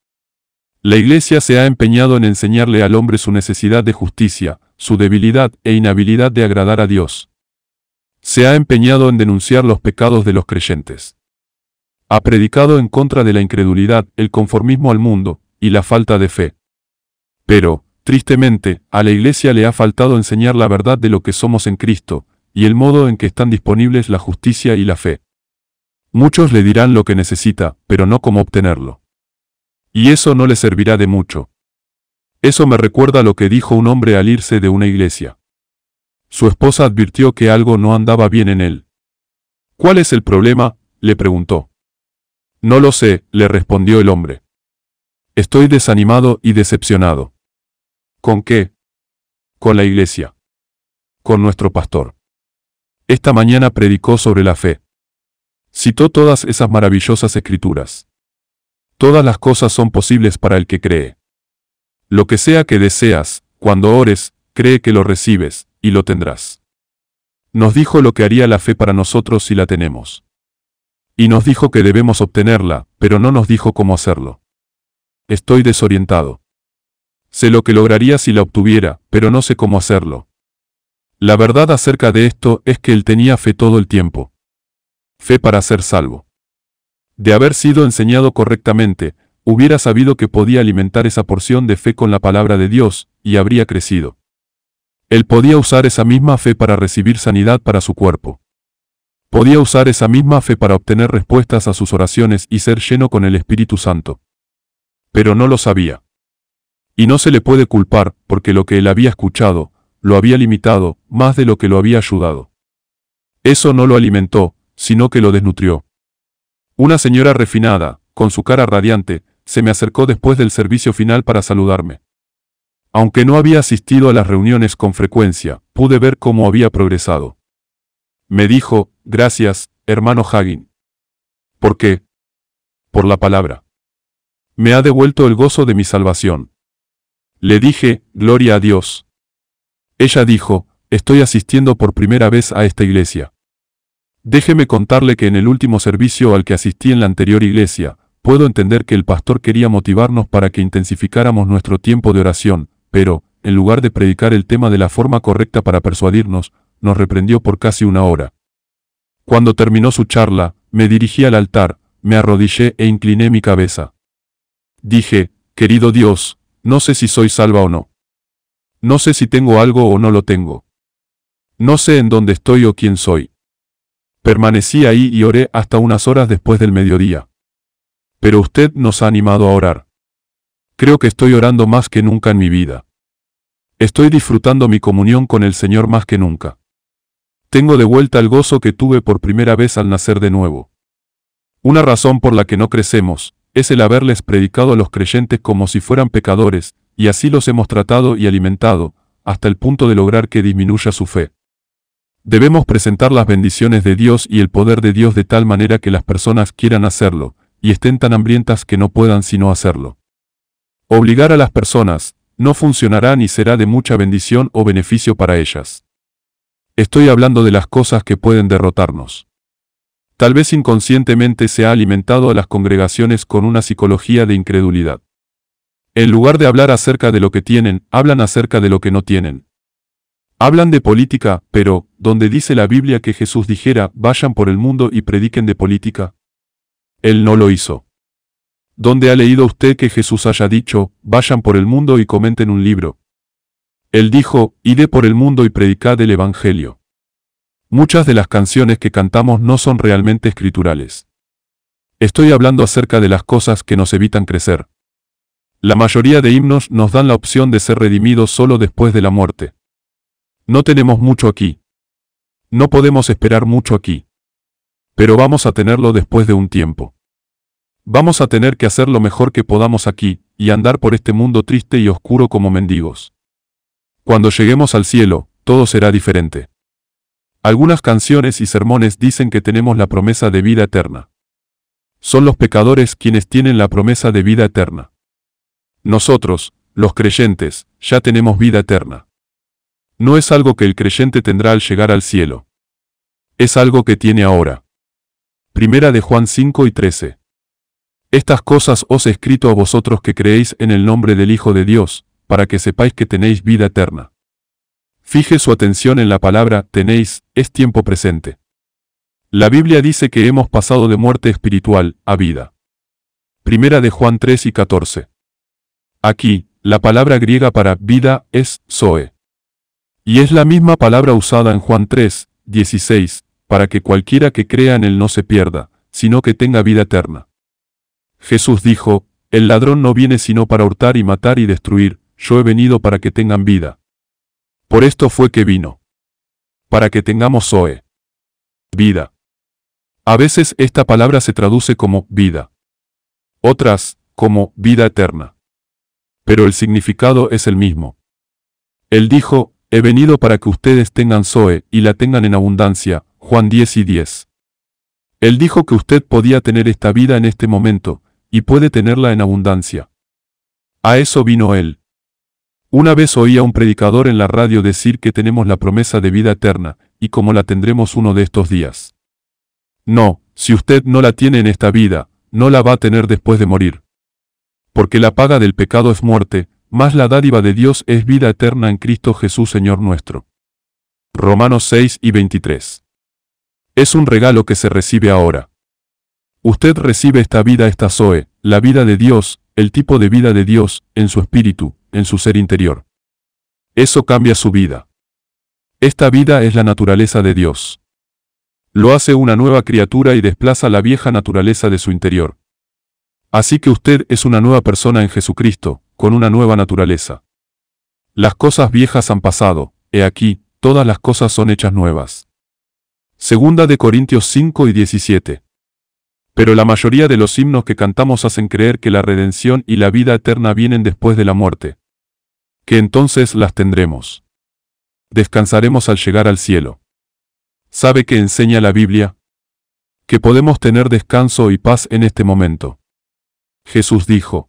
La Iglesia se ha empeñado en enseñarle al hombre su necesidad de justicia, su debilidad e inhabilidad de agradar a Dios. Se ha empeñado en denunciar los pecados de los creyentes. Ha predicado en contra de la incredulidad, el conformismo al mundo, y la falta de fe. Pero, tristemente, a la Iglesia le ha faltado enseñar la verdad de lo que somos en Cristo, y el modo en que están disponibles la justicia y la fe. Muchos le dirán lo que necesita, pero no cómo obtenerlo. Y eso no le servirá de mucho. Eso me recuerda lo que dijo un hombre al irse de una iglesia. Su esposa advirtió que algo no andaba bien en él. ¿Cuál es el problema? le preguntó. No lo sé, le respondió el hombre. Estoy desanimado y decepcionado. ¿Con qué? Con la iglesia. Con nuestro pastor. Esta mañana predicó sobre la fe. Citó todas esas maravillosas escrituras. Todas las cosas son posibles para el que cree. Lo que sea que deseas, cuando ores, cree que lo recibes, y lo tendrás. Nos dijo lo que haría la fe para nosotros si la tenemos. Y nos dijo que debemos obtenerla, pero no nos dijo cómo hacerlo. Estoy desorientado. Sé lo que lograría si la obtuviera, pero no sé cómo hacerlo. La verdad acerca de esto es que él tenía fe todo el tiempo. Fe para ser salvo. De haber sido enseñado correctamente, hubiera sabido que podía alimentar esa porción de fe con la palabra de Dios, y habría crecido. Él podía usar esa misma fe para recibir sanidad para su cuerpo. Podía usar esa misma fe para obtener respuestas a sus oraciones y ser lleno con el Espíritu Santo. Pero no lo sabía. Y no se le puede culpar, porque lo que él había escuchado, lo había limitado, más de lo que lo había ayudado. Eso no lo alimentó, sino que lo desnutrió. Una señora refinada, con su cara radiante, se me acercó después del servicio final para saludarme. Aunque no había asistido a las reuniones con frecuencia, pude ver cómo había progresado. Me dijo, gracias, hermano Hagin. ¿Por qué? Por la palabra. Me ha devuelto el gozo de mi salvación. Le dije, gloria a Dios. Ella dijo, estoy asistiendo por primera vez a esta iglesia. Déjeme contarle que en el último servicio al que asistí en la anterior iglesia, puedo entender que el pastor quería motivarnos para que intensificáramos nuestro tiempo de oración, pero, en lugar de predicar el tema de la forma correcta para persuadirnos, nos reprendió por casi una hora. Cuando terminó su charla, me dirigí al altar, me arrodillé e incliné mi cabeza. Dije, querido Dios, no sé si soy salva o no. No sé si tengo algo o no lo tengo. No sé en dónde estoy o quién soy. Permanecí ahí y oré hasta unas horas después del mediodía. Pero usted nos ha animado a orar. Creo que estoy orando más que nunca en mi vida. Estoy disfrutando mi comunión con el Señor más que nunca. Tengo de vuelta el gozo que tuve por primera vez al nacer de nuevo. Una razón por la que no crecemos, es el haberles predicado a los creyentes como si fueran pecadores, y así los hemos tratado y alimentado, hasta el punto de lograr que disminuya su fe. Debemos presentar las bendiciones de Dios y el poder de Dios de tal manera que las personas quieran hacerlo, y estén tan hambrientas que no puedan sino hacerlo. Obligar a las personas, no funcionará ni será de mucha bendición o beneficio para ellas. Estoy hablando de las cosas que pueden derrotarnos. Tal vez inconscientemente se ha alimentado a las congregaciones con una psicología de incredulidad. En lugar de hablar acerca de lo que tienen, hablan acerca de lo que no tienen, Hablan de política, pero, ¿dónde dice la Biblia que Jesús dijera, vayan por el mundo y prediquen de política? Él no lo hizo. ¿Dónde ha leído usted que Jesús haya dicho, vayan por el mundo y comenten un libro? Él dijo, iré por el mundo y predicad el Evangelio. Muchas de las canciones que cantamos no son realmente escriturales. Estoy hablando acerca de las cosas que nos evitan crecer. La mayoría de himnos nos dan la opción de ser redimidos solo después de la muerte. No tenemos mucho aquí. No podemos esperar mucho aquí. Pero vamos a tenerlo después de un tiempo. Vamos a tener que hacer lo mejor que podamos aquí, y andar por este mundo triste y oscuro como mendigos. Cuando lleguemos al cielo, todo será diferente. Algunas canciones y sermones dicen que tenemos la promesa de vida eterna. Son los pecadores quienes tienen la promesa de vida eterna. Nosotros, los creyentes, ya tenemos vida eterna no es algo que el creyente tendrá al llegar al cielo. Es algo que tiene ahora. Primera de Juan 5 y 13. Estas cosas os he escrito a vosotros que creéis en el nombre del Hijo de Dios, para que sepáis que tenéis vida eterna. Fije su atención en la palabra tenéis, es tiempo presente. La Biblia dice que hemos pasado de muerte espiritual a vida. Primera de Juan 3 y 14. Aquí, la palabra griega para vida es Zoe. Y es la misma palabra usada en Juan 3, 16, para que cualquiera que crea en Él no se pierda, sino que tenga vida eterna. Jesús dijo, El ladrón no viene sino para hurtar y matar y destruir, yo he venido para que tengan vida. Por esto fue que vino. Para que tengamos Zoe. Vida. A veces esta palabra se traduce como vida. Otras, como vida eterna. Pero el significado es el mismo. Él dijo, He venido para que ustedes tengan Zoe y la tengan en abundancia. Juan 10 y 10. Él dijo que usted podía tener esta vida en este momento, y puede tenerla en abundancia. A eso vino él. Una vez oí a un predicador en la radio decir que tenemos la promesa de vida eterna, y como la tendremos uno de estos días. No, si usted no la tiene en esta vida, no la va a tener después de morir. Porque la paga del pecado es muerte, más la dádiva de Dios es vida eterna en Cristo Jesús Señor nuestro. Romanos 6 y 23. Es un regalo que se recibe ahora. Usted recibe esta vida, esta Zoe, la vida de Dios, el tipo de vida de Dios, en su espíritu, en su ser interior. Eso cambia su vida. Esta vida es la naturaleza de Dios. Lo hace una nueva criatura y desplaza la vieja naturaleza de su interior. Así que usted es una nueva persona en Jesucristo, con una nueva naturaleza. Las cosas viejas han pasado, he aquí, todas las cosas son hechas nuevas. Segunda de Corintios 5 y 17. Pero la mayoría de los himnos que cantamos hacen creer que la redención y la vida eterna vienen después de la muerte. Que entonces las tendremos. Descansaremos al llegar al cielo. ¿Sabe qué enseña la Biblia? Que podemos tener descanso y paz en este momento. Jesús dijo,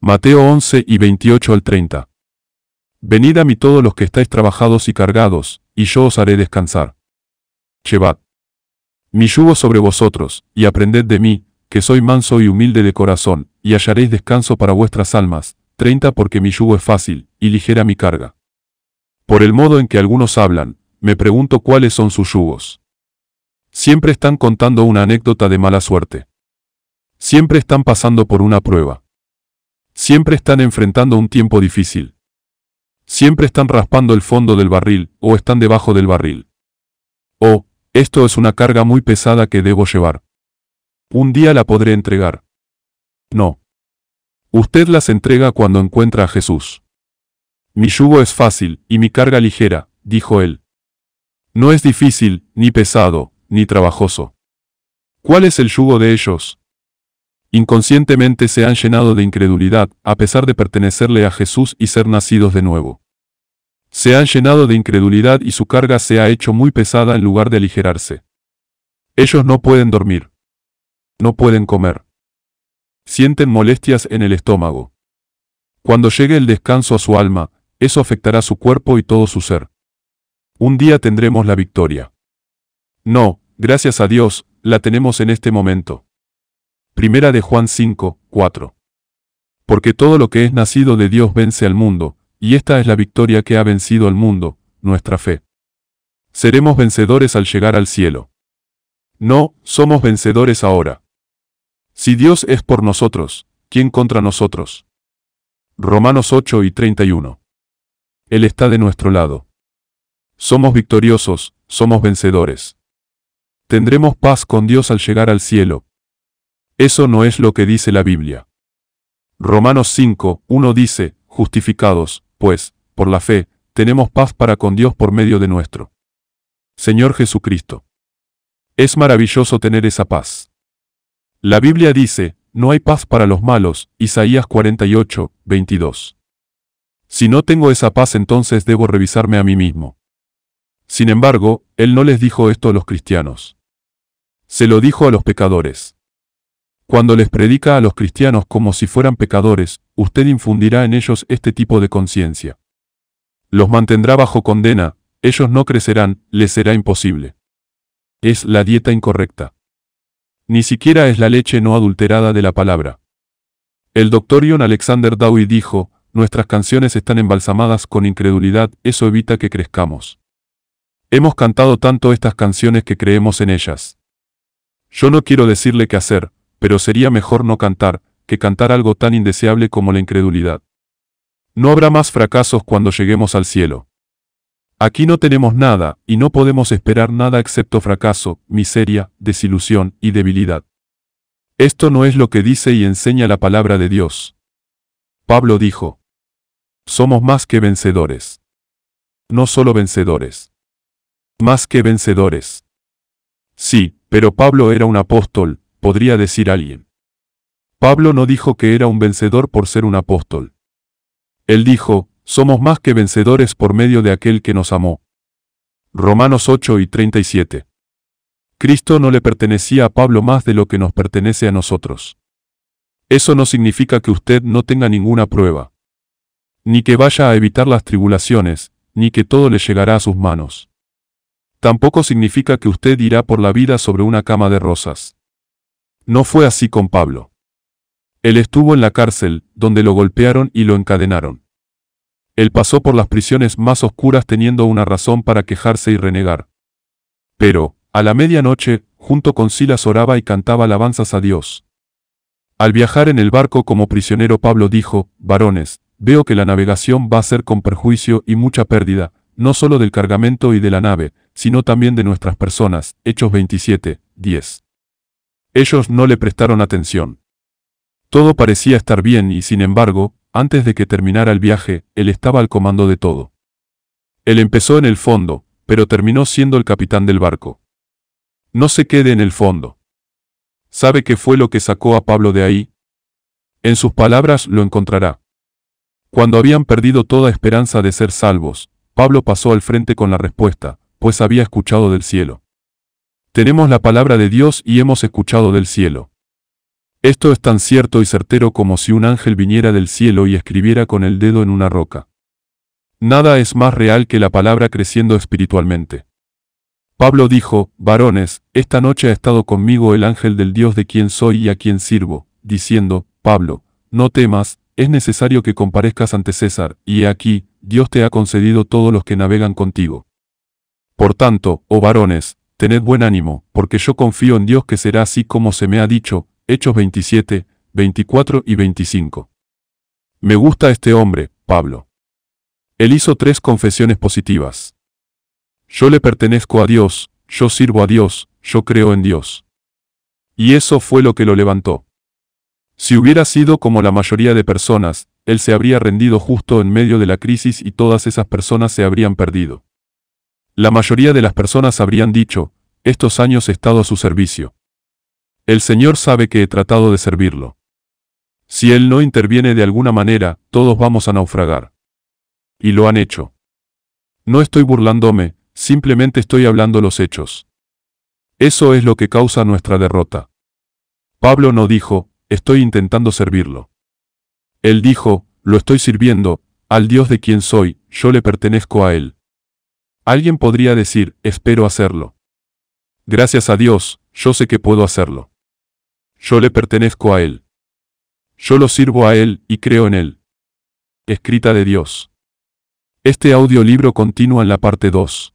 Mateo 11 y 28 al 30. Venid a mí todos los que estáis trabajados y cargados, y yo os haré descansar. Llevad Mi yugo sobre vosotros, y aprended de mí, que soy manso y humilde de corazón, y hallaréis descanso para vuestras almas. 30 Porque mi yugo es fácil, y ligera mi carga. Por el modo en que algunos hablan, me pregunto cuáles son sus yugos. Siempre están contando una anécdota de mala suerte. Siempre están pasando por una prueba. Siempre están enfrentando un tiempo difícil. Siempre están raspando el fondo del barril, o están debajo del barril. Oh, esto es una carga muy pesada que debo llevar. Un día la podré entregar. No. Usted las entrega cuando encuentra a Jesús. Mi yugo es fácil, y mi carga ligera, dijo él. No es difícil, ni pesado, ni trabajoso. ¿Cuál es el yugo de ellos? Inconscientemente se han llenado de incredulidad, a pesar de pertenecerle a Jesús y ser nacidos de nuevo. Se han llenado de incredulidad y su carga se ha hecho muy pesada en lugar de aligerarse. Ellos no pueden dormir. No pueden comer. Sienten molestias en el estómago. Cuando llegue el descanso a su alma, eso afectará su cuerpo y todo su ser. Un día tendremos la victoria. No, gracias a Dios, la tenemos en este momento. Primera de Juan 5, 4. Porque todo lo que es nacido de Dios vence al mundo, y esta es la victoria que ha vencido al mundo, nuestra fe. Seremos vencedores al llegar al cielo. No, somos vencedores ahora. Si Dios es por nosotros, ¿quién contra nosotros? Romanos 8 y 31. Él está de nuestro lado. Somos victoriosos, somos vencedores. Tendremos paz con Dios al llegar al cielo, eso no es lo que dice la Biblia. Romanos 5, 1 dice, justificados, pues, por la fe, tenemos paz para con Dios por medio de nuestro Señor Jesucristo. Es maravilloso tener esa paz. La Biblia dice, no hay paz para los malos, Isaías 48, 22. Si no tengo esa paz entonces debo revisarme a mí mismo. Sin embargo, Él no les dijo esto a los cristianos. Se lo dijo a los pecadores. Cuando les predica a los cristianos como si fueran pecadores, usted infundirá en ellos este tipo de conciencia. Los mantendrá bajo condena, ellos no crecerán, les será imposible. Es la dieta incorrecta. Ni siquiera es la leche no adulterada de la palabra. El doctor John Alexander Dowie dijo, nuestras canciones están embalsamadas con incredulidad, eso evita que crezcamos. Hemos cantado tanto estas canciones que creemos en ellas. Yo no quiero decirle qué hacer, pero sería mejor no cantar, que cantar algo tan indeseable como la incredulidad. No habrá más fracasos cuando lleguemos al cielo. Aquí no tenemos nada, y no podemos esperar nada excepto fracaso, miseria, desilusión y debilidad. Esto no es lo que dice y enseña la palabra de Dios. Pablo dijo, somos más que vencedores. No solo vencedores. Más que vencedores. Sí, pero Pablo era un apóstol, podría decir alguien. Pablo no dijo que era un vencedor por ser un apóstol. Él dijo, somos más que vencedores por medio de aquel que nos amó. Romanos 8 y 37. Cristo no le pertenecía a Pablo más de lo que nos pertenece a nosotros. Eso no significa que usted no tenga ninguna prueba. Ni que vaya a evitar las tribulaciones, ni que todo le llegará a sus manos. Tampoco significa que usted irá por la vida sobre una cama de rosas. No fue así con Pablo. Él estuvo en la cárcel, donde lo golpearon y lo encadenaron. Él pasó por las prisiones más oscuras teniendo una razón para quejarse y renegar. Pero, a la medianoche, junto con Silas oraba y cantaba alabanzas a Dios. Al viajar en el barco como prisionero Pablo dijo, varones, veo que la navegación va a ser con perjuicio y mucha pérdida, no solo del cargamento y de la nave, sino también de nuestras personas. Hechos 27, 10. Ellos no le prestaron atención. Todo parecía estar bien y sin embargo, antes de que terminara el viaje, él estaba al comando de todo. Él empezó en el fondo, pero terminó siendo el capitán del barco. No se quede en el fondo. ¿Sabe qué fue lo que sacó a Pablo de ahí? En sus palabras lo encontrará. Cuando habían perdido toda esperanza de ser salvos, Pablo pasó al frente con la respuesta, pues había escuchado del cielo. Tenemos la palabra de Dios y hemos escuchado del cielo. Esto es tan cierto y certero como si un ángel viniera del cielo y escribiera con el dedo en una roca. Nada es más real que la palabra creciendo espiritualmente. Pablo dijo, varones, esta noche ha estado conmigo el ángel del Dios de quien soy y a quien sirvo, diciendo, Pablo, no temas, es necesario que comparezcas ante César, y aquí, Dios te ha concedido todos los que navegan contigo. Por tanto, oh varones, Tened buen ánimo, porque yo confío en Dios que será así como se me ha dicho, Hechos 27, 24 y 25. Me gusta este hombre, Pablo. Él hizo tres confesiones positivas. Yo le pertenezco a Dios, yo sirvo a Dios, yo creo en Dios. Y eso fue lo que lo levantó. Si hubiera sido como la mayoría de personas, él se habría rendido justo en medio de la crisis y todas esas personas se habrían perdido. La mayoría de las personas habrían dicho, estos años he estado a su servicio. El Señor sabe que he tratado de servirlo. Si Él no interviene de alguna manera, todos vamos a naufragar. Y lo han hecho. No estoy burlándome, simplemente estoy hablando los hechos. Eso es lo que causa nuestra derrota. Pablo no dijo, estoy intentando servirlo. Él dijo, lo estoy sirviendo, al Dios de quien soy, yo le pertenezco a Él. Alguien podría decir, espero hacerlo. Gracias a Dios, yo sé que puedo hacerlo. Yo le pertenezco a Él. Yo lo sirvo a Él y creo en Él. Escrita de Dios. Este audiolibro continúa en la parte 2.